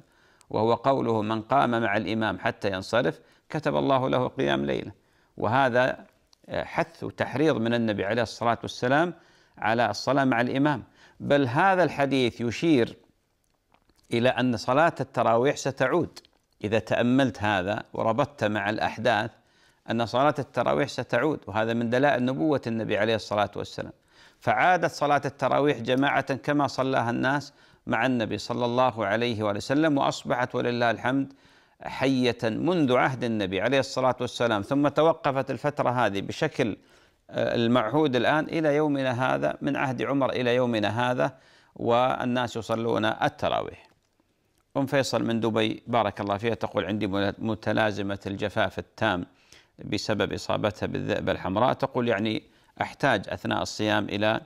[SPEAKER 2] وهو قوله من قام مع الإمام حتى ينصرف كتب الله له قيام ليلة وهذا حث وتحريض من النبي عليه الصلاة والسلام على الصلاة مع الإمام بل هذا الحديث يشير إلى أن صلاة التراويح ستعود إذا تأملت هذا وربطت مع الأحداث أن صلاة التراويح ستعود وهذا من دلائل نبوة النبي عليه الصلاة والسلام فعادت صلاة التراويح جماعة كما صلاها الناس مع النبي صلى الله عليه وسلم وأصبحت ولله الحمد حية منذ عهد النبي عليه الصلاة والسلام ثم توقفت الفترة هذه بشكل آه، المعهود الآن إلى يومنا هذا من عهد عمر إلى يومنا هذا والناس يصلون التراويح أم فيصل من دبي بارك الله فيها تقول عندي متلازمة الجفاف التام بسبب إصابتها بالذئبة الحمراء تقول يعني أحتاج أثناء الصيام إلى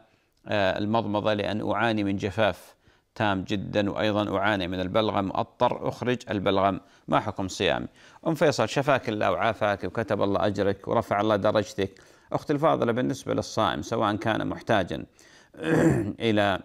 [SPEAKER 2] آه، المضمضة لأن أعاني من جفاف تام جدا وأيضا أعاني من البلغم اضطر أخرج البلغم ما حكم صيامي أم فيصل شفاك الله وعافاك وكتب الله أجرك ورفع الله درجتك أختي الفاضلة بالنسبة للصائم سواء كان محتاجا إلى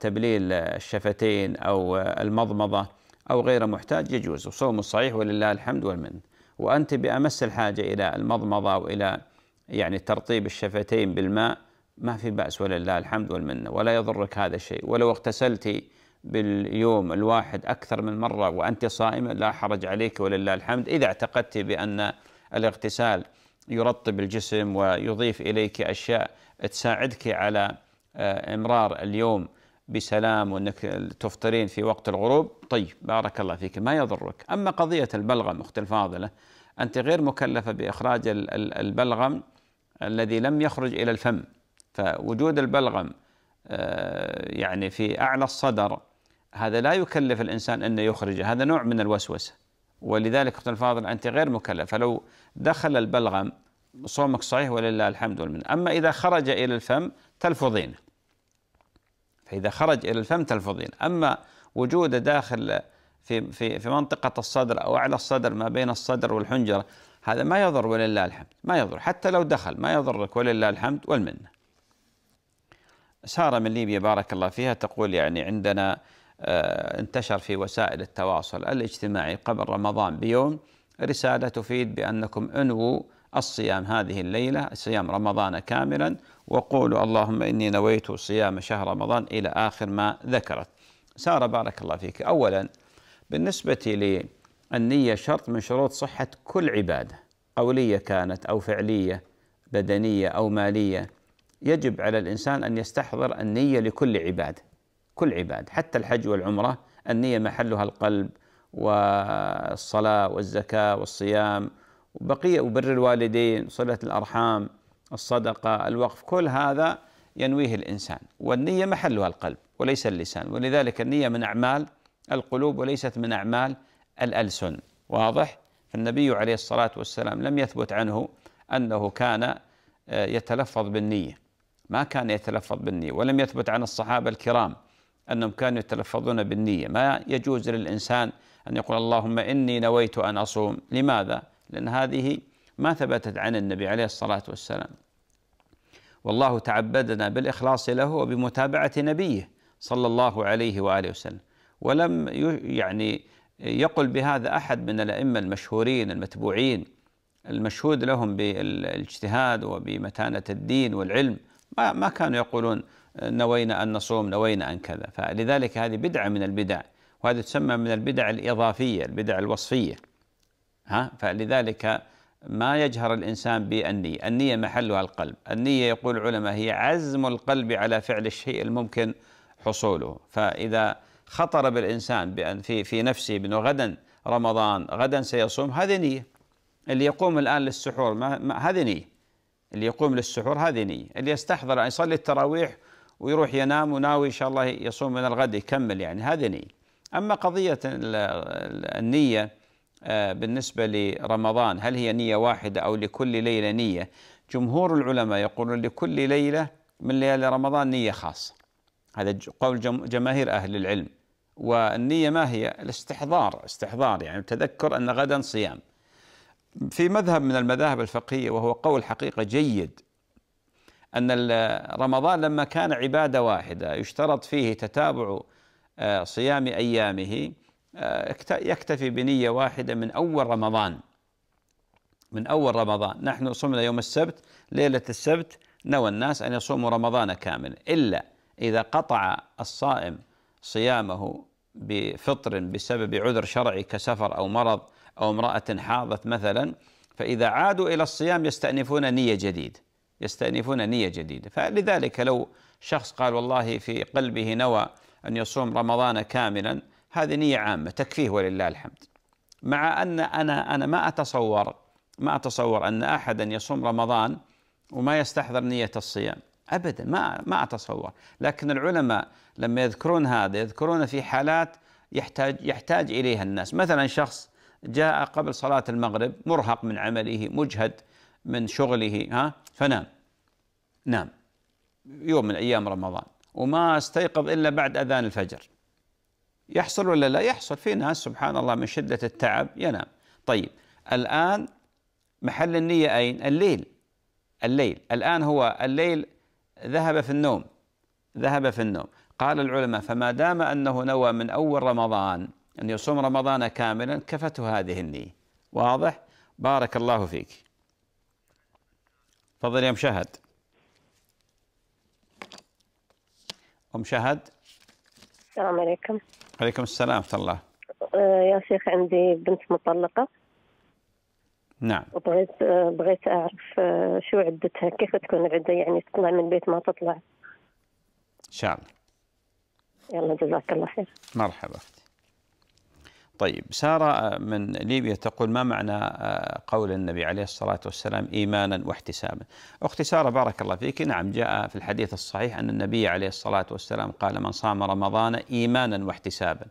[SPEAKER 2] تبليل الشفتين أو المضمضة أو غير محتاج يجوز وصوم الصحيح ولله الحمد والمن وأنت بأمس الحاجة إلى المضمضة وإلى يعني ترطيب الشفتين بالماء ما في بأس ولله الحمد والمنة ولا يضرك هذا الشيء ولو اغتسلت باليوم الواحد أكثر من مرة وأنت صائمة لا حرج عليك ولله الحمد إذا اعتقدت بأن الاغتسال يرطب الجسم ويضيف إليك أشياء تساعدك على آه، إمرار اليوم بسلام وأنك تفطرين في وقت الغروب طيب بارك الله فيك ما يضرك أما قضية البلغم أخت الفاضلة أنت غير مكلفة بإخراج البلغم الذي لم يخرج إلى الفم فوجود البلغم آه، يعني في أعلى الصدر هذا لا يكلف الإنسان أنه يخرجه هذا نوع من الوسوسة ولذلك اختي الفاضلة أنت غير مكلف فلو دخل البلغم صومك صحيح ولله الحمد والمن أما إذا خرج إلى الفم تلفظينه فإذا خرج إلى الفم تلفظينه أما وجوده داخل في في في منطقة الصدر أو أعلى الصدر ما بين الصدر والحنجرة هذا ما يضر ولله الحمد ما يضر حتى لو دخل ما يضرك ولله الحمد والمنه سارة من ليبيا بارك الله فيها تقول يعني عندنا آه، انتشر في وسائل التواصل الاجتماعي قبل رمضان بيوم رسالة تفيد بأنكم انووا الصيام هذه الليلة صيام رمضان كاملا وقولوا اللهم إني نويت صيام شهر رمضان إلى آخر ما ذكرت سارة بارك الله فيك أولا بالنسبة للنية شرط من شروط صحة كل عبادة قولية كانت أو فعلية بدنية أو مالية يجب على الإنسان أن يستحضر النية لكل عبادة كل عبادة حتى الحج والعمرة النية محلها القلب والصلاة والزكاة والصيام وبقية وبر الوالدين صلة الأرحام الصدقة الوقف كل هذا ينويه الإنسان والنية محلها القلب وليس اللسان ولذلك النية من أعمال القلوب وليست من أعمال الألسن واضح فالنبي عليه الصلاة والسلام لم يثبت عنه أنه كان آه، يتلفظ بالنية ما كان يتلفظ بالنية ولم يثبت عن الصحابة الكرام أنهم كانوا يتلفظون بالنية ما يجوز للإنسان أن يقول اللهم إني نويت أن أصوم لماذا؟ لأن هذه ما ثبتت عن النبي عليه الصلاة والسلام والله تعبدنا بالإخلاص له وبمتابعة نبيه صلى الله عليه وآله وسلم ولم يعني يقل بهذا أحد من الأئمة المشهورين المتبوعين المشهود لهم بالاجتهاد وبمتانة الدين والعلم ما كانوا يقولون نوينا أن نصوم نوينا أن كذا فلذلك هذه بدعة من البدع وهذه تسمى من البدع الإضافية البدع الوصفية ها فلذلك ما يجهر الإنسان بالنية النية محلها القلب النية يقول العلماء هي عزم القلب على فعل الشيء الممكن حصوله فإذا خطر بالإنسان بأن في, في نفسه بأنه غدا رمضان غدا سيصوم هذه نية اللي يقوم الآن للسحور ما, ما هذه نية اللي يقوم للسحور هذه نية اللي يستحضر يصلي التراويح ويروح ينام وناوي إن شاء الله يصوم من الغد يكمل يعني هذه نية أما قضية النية آه، بالنسبة لرمضان هل هي نية واحدة أو لكل ليلة نية جمهور العلماء يقولون لكل ليلة من ليالي رمضان نية خاصة هذا قول جماهير أهل العلم والنية ما هي الاستحضار استحضار يعني تذكر أن غدا صيام في مذهب من المذاهب الفقهية وهو قول حقيقة جيد أن رمضان لما كان عبادة واحدة يشترط فيه تتابع آه، صيام أيامه آه، يكتفي بنية واحدة من أول رمضان من أول رمضان نحن صمنا يوم السبت ليلة السبت نوى الناس أن يصوموا رمضان كاملا إلا إذا قطع الصائم صيامه بفطر بسبب عذر شرعي كسفر أو مرض أو امرأة حاضت مثلا فإذا عادوا إلى الصيام يستأنفون نية جديدة يستأنفون نية جديدة فلذلك لو شخص قال والله في قلبه نوى أن يصوم رمضان كاملا هذه نية عامة تكفيه ولله الحمد مع أن أنا أنا ما أتصور ما أتصور أن أحدا يصوم رمضان وما يستحضر نية الصيام أبدا ما ما أتصور لكن العلماء لما يذكرون هذا يذكرون في حالات يحتاج يحتاج إليها الناس مثلا شخص جاء قبل صلاة المغرب مرهق من عمله مجهد من شغله ها فنام نام يوم من أيام رمضان وما استيقظ إلا بعد أذان الفجر يحصل ولا لا يحصل في ناس سبحان الله من شدة التعب ينام طيب الآن محل النية أين الليل الليل الآن هو الليل ذهب في النوم ذهب في النوم قال العلماء فما دام أنه نوى من أول رمضان أن يصوم رمضان كاملا كفته هذه النية واضح بارك الله فيك تفضل يا شهد أم شهد
[SPEAKER 1] السلام عليكم
[SPEAKER 2] عليكم السلام ورحمة الله
[SPEAKER 1] أه، يا شيخ عندي بنت مطلقة نعم وبغيت أه، بغيت أعرف أه، شو عدتها كيف تكون عدة يعني تطلع من البيت ما تطلع إن شاء الله يلا جزاك الله خير
[SPEAKER 2] مرحبا طيب سارة آه، من ليبيا تقول ما معنى آه، قول النبي عليه الصلاة والسلام إيمانا واحتسابا أختي سارة بارك الله فيك نعم جاء في الحديث الصحيح أن النبي عليه الصلاة والسلام قال من صام رمضان إيمانا واحتسابا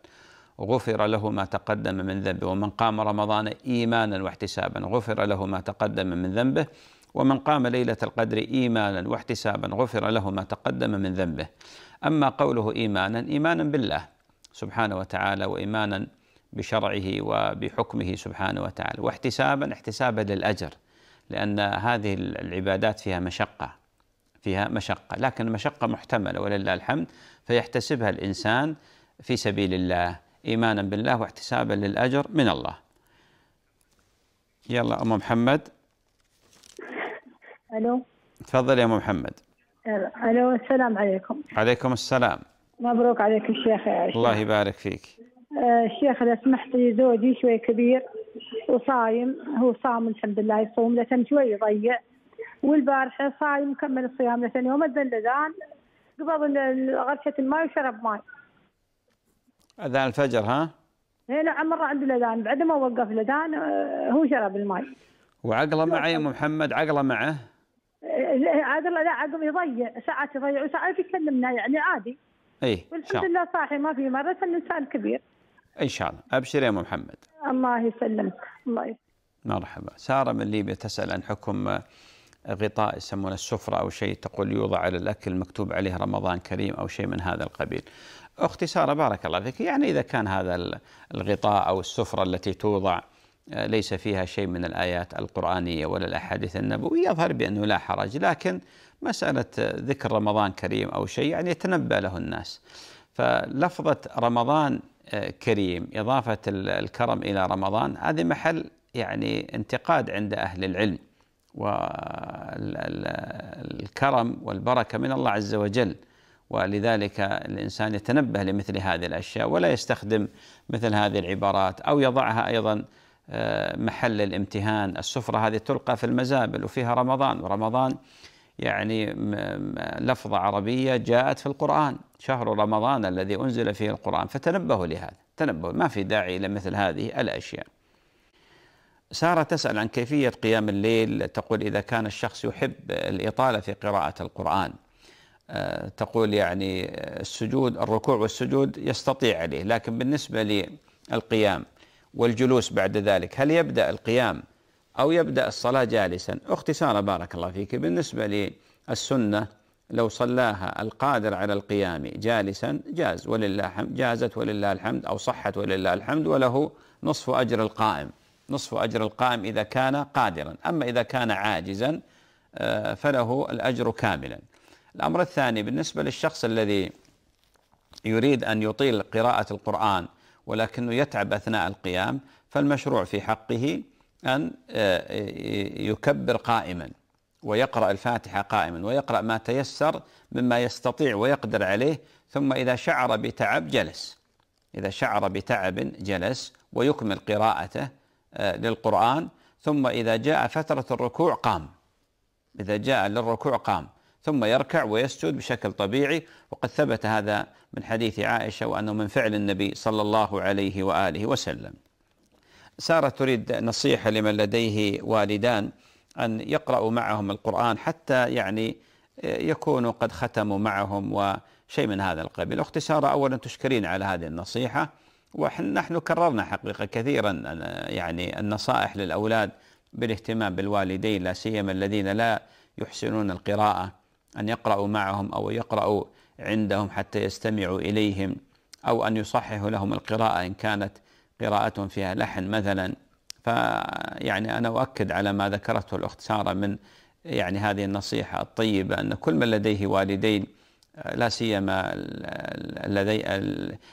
[SPEAKER 2] غفر له ما تقدم من ذنبه ومن قام رمضان إيمانا واحتسابا غفر له ما تقدم من ذنبه ومن قام ليلة القدر إيمانا واحتسابا غفر له ما تقدم من ذنبه أما قوله إيمانا إيمانا بالله سبحانه وتعالى وإيمانا بشرعه وبحكمه سبحانه وتعالى واحتسابا احتسابا للاجر لان هذه العبادات فيها مشقه فيها مشقه لكن المشقه محتمله ولله الحمد فيحتسبها الانسان في سبيل الله ايمانا بالله واحتسابا للاجر من الله. يلا ام محمد. الو. تفضل يا ام محمد.
[SPEAKER 1] الو السلام عليكم.
[SPEAKER 2] عليكم السلام.
[SPEAKER 1] مبروك عليك الشيخ يا
[SPEAKER 2] شيخ. الله يبارك فيك.
[SPEAKER 1] الشيخ آه، لو سمحت زوجي شوي كبير وصايم هو صام الحمد لله يصوم لكن شوي يضيع والبارحه صايم كمل الصيام لكن يوم اذن الاذان قبل غرشه الماء وشرب ماي.
[SPEAKER 2] اذان الفجر ها؟
[SPEAKER 1] اي نعم مره عند الاذان بعد ما وقف الاذان آه، هو شرب الماي.
[SPEAKER 2] وعقله معه يا محمد عقله معه؟
[SPEAKER 1] إيه، عقله لا عقله يضيع ساعات يضيع وساعات يكلمنا يعني عادي.
[SPEAKER 2] اي والحمد لله
[SPEAKER 1] صاحي ما في مره الانسان كبير.
[SPEAKER 2] ان شاء الله ابشر يا ام محمد
[SPEAKER 1] الله يسلمك الله يسلمك
[SPEAKER 2] مرحبا ساره من ليبيا تسال عن حكم آه، غطاء يسمونه السفرة أو شيء تقول يوضع على الأكل مكتوب عليه رمضان كريم أو شيء من هذا القبيل أختي سارة بارك الله فيك يعني إذا كان هذا الغطاء أو السفرة التي توضع آه، ليس فيها شيء من الآيات القرآنية ولا الأحاديث النبوية يظهر بأنه لا حرج لكن مسألة آه، ذكر رمضان كريم أو شيء يعني يتنبأ له الناس فلفظة رمضان آه، كريم إضافة الكرم إلى رمضان هذه محل يعني انتقاد عند أهل العلم والكرم والبركة من الله عز وجل ولذلك الإنسان يتنبه لمثل هذه الأشياء ولا يستخدم مثل هذه العبارات أو يضعها أيضا آه، محل الامتهان السفرة هذه تلقى في المزابل وفيها رمضان ورمضان يعني لفظة عربية جاءت في القرآن شهر رمضان الذي أنزل فيه القرآن فتنبهوا لهذا تنبهوا ما في داعي إلى مثل هذه الأشياء سارة تسأل عن كيفية قيام الليل تقول إذا كان الشخص يحب الإطالة في قراءة القرآن آه، تقول يعني السجود الركوع والسجود يستطيع عليه لكن بالنسبة للقيام والجلوس بعد ذلك هل يبدأ القيام أو يبدأ الصلاة جالسا أختي سارة بارك الله فيك بالنسبة للسنة لو صلاها القادر على القيام جالسا جاز ولله الحمد جازت ولله الحمد أو صحت ولله الحمد وله نصف أجر القائم نصف أجر القائم إذا كان قادرا أما إذا كان عاجزا آه، فله الأجر كاملا الأمر الثاني بالنسبة للشخص الذي يريد أن يطيل قراءة القرآن ولكنه يتعب أثناء القيام فالمشروع في حقه أن آه، آه، يكبر قائما ويقرأ الفاتحة قائما ويقرأ ما تيسر مما يستطيع ويقدر عليه ثم إذا شعر بتعب جلس إذا شعر بتعب جلس ويكمل قراءته آه، للقرآن ثم إذا جاء فترة الركوع قام إذا جاء للركوع قام ثم يركع ويسجد بشكل طبيعي وقد ثبت هذا من حديث عائشة وأنه من فعل النبي صلى الله عليه وآله وسلم سارة تريد نصيحة لمن لديه والدان أن يقرأوا معهم القرآن حتى يعني يكونوا قد ختموا معهم وشيء من هذا القبيل أختي سارة أولا تشكرين على هذه النصيحة ونحن كررنا حقيقة كثيرا يعني النصائح للأولاد بالاهتمام بالوالدين لا سيما الذين لا يحسنون القراءة أن يقرأوا معهم أو يقرأوا عندهم حتى يستمعوا إليهم أو أن يصححوا لهم القراءة إن كانت قراءة فيها لحن مثلا فيعني أنا أؤكد على ما ذكرته الأخت سارة من يعني هذه النصيحة الطيبة أن كل من لديه والدين لا سيما لدي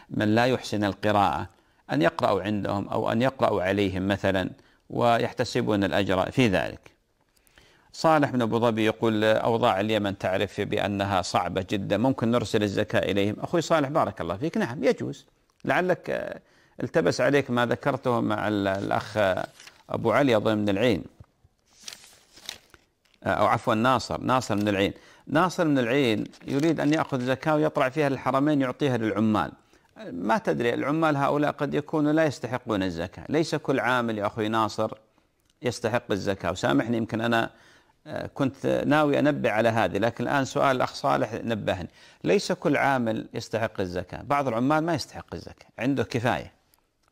[SPEAKER 2] من لا يحسن القراءة أن يقرأوا عندهم أو أن يقرأوا عليهم مثلا ويحتسبون الأجر في ذلك صالح من أبو ظبي يقول أوضاع اليمن تعرف بأنها صعبة جدا ممكن نرسل الزكاة إليهم أخوي صالح بارك الله فيك نعم يجوز لعلك التبس عليك ما ذكرته مع الأخ أبو علي أظن من العين آه، أو عفوا ناصر ناصر من العين ناصر من العين يريد أن يأخذ زكاة ويطلع فيها للحرمين يعطيها للعمال ما تدري العمال هؤلاء قد يكونوا لا يستحقون الزكاة ليس كل عامل يا أخوي ناصر يستحق الزكاة وسامحني يمكن أنا آه، كنت ناوي أنبه على هذه لكن الآن سؤال الأخ صالح نبهني ليس كل عامل يستحق الزكاة بعض العمال ما يستحق الزكاة عنده كفاية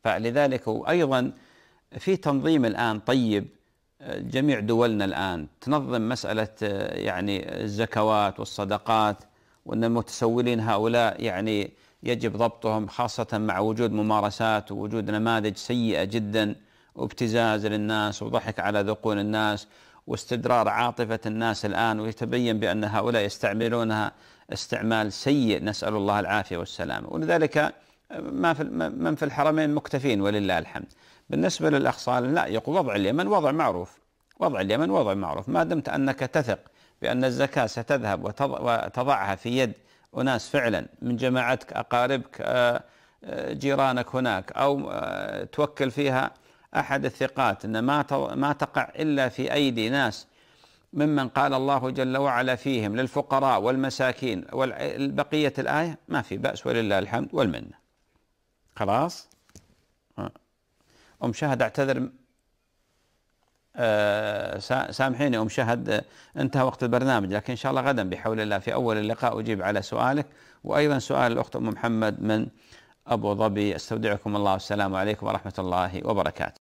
[SPEAKER 2] فلذلك وأيضا في تنظيم الآن طيب جميع دولنا الآن تنظم مسألة يعني الزكوات والصدقات وأن المتسولين هؤلاء يعني يجب ضبطهم خاصة مع وجود ممارسات ووجود نماذج سيئة جدا وابتزاز للناس وضحك على ذقون الناس واستدرار عاطفة الناس الآن ويتبين بأن هؤلاء يستعملونها استعمال سيء نسأل الله العافية والسلامة ولذلك ما في من في الحرمين مكتفين ولله الحمد بالنسبة للأخ صالح لا يقول وضع اليمن وضع معروف وضع اليمن وضع معروف ما دمت أنك تثق بأن الزكاة ستذهب وتضعها في يد أناس فعلا من جماعتك أقاربك آه، آه، جيرانك هناك أو آه، توكل فيها أحد الثقات أن ما ما تقع إلا في أيدي ناس ممن قال الله جل وعلا فيهم للفقراء والمساكين بقية الآية ما في بأس ولله الحمد والمنه خلاص ام شهد اعتذر آه، سامحيني ام شهد آه، انتهى وقت البرنامج لكن ان شاء الله غدا بحول الله في اول اللقاء اجيب على سؤالك وايضا سؤال الاخت ام محمد من ابو ظبي استودعكم الله والسلام عليكم ورحمه الله وبركاته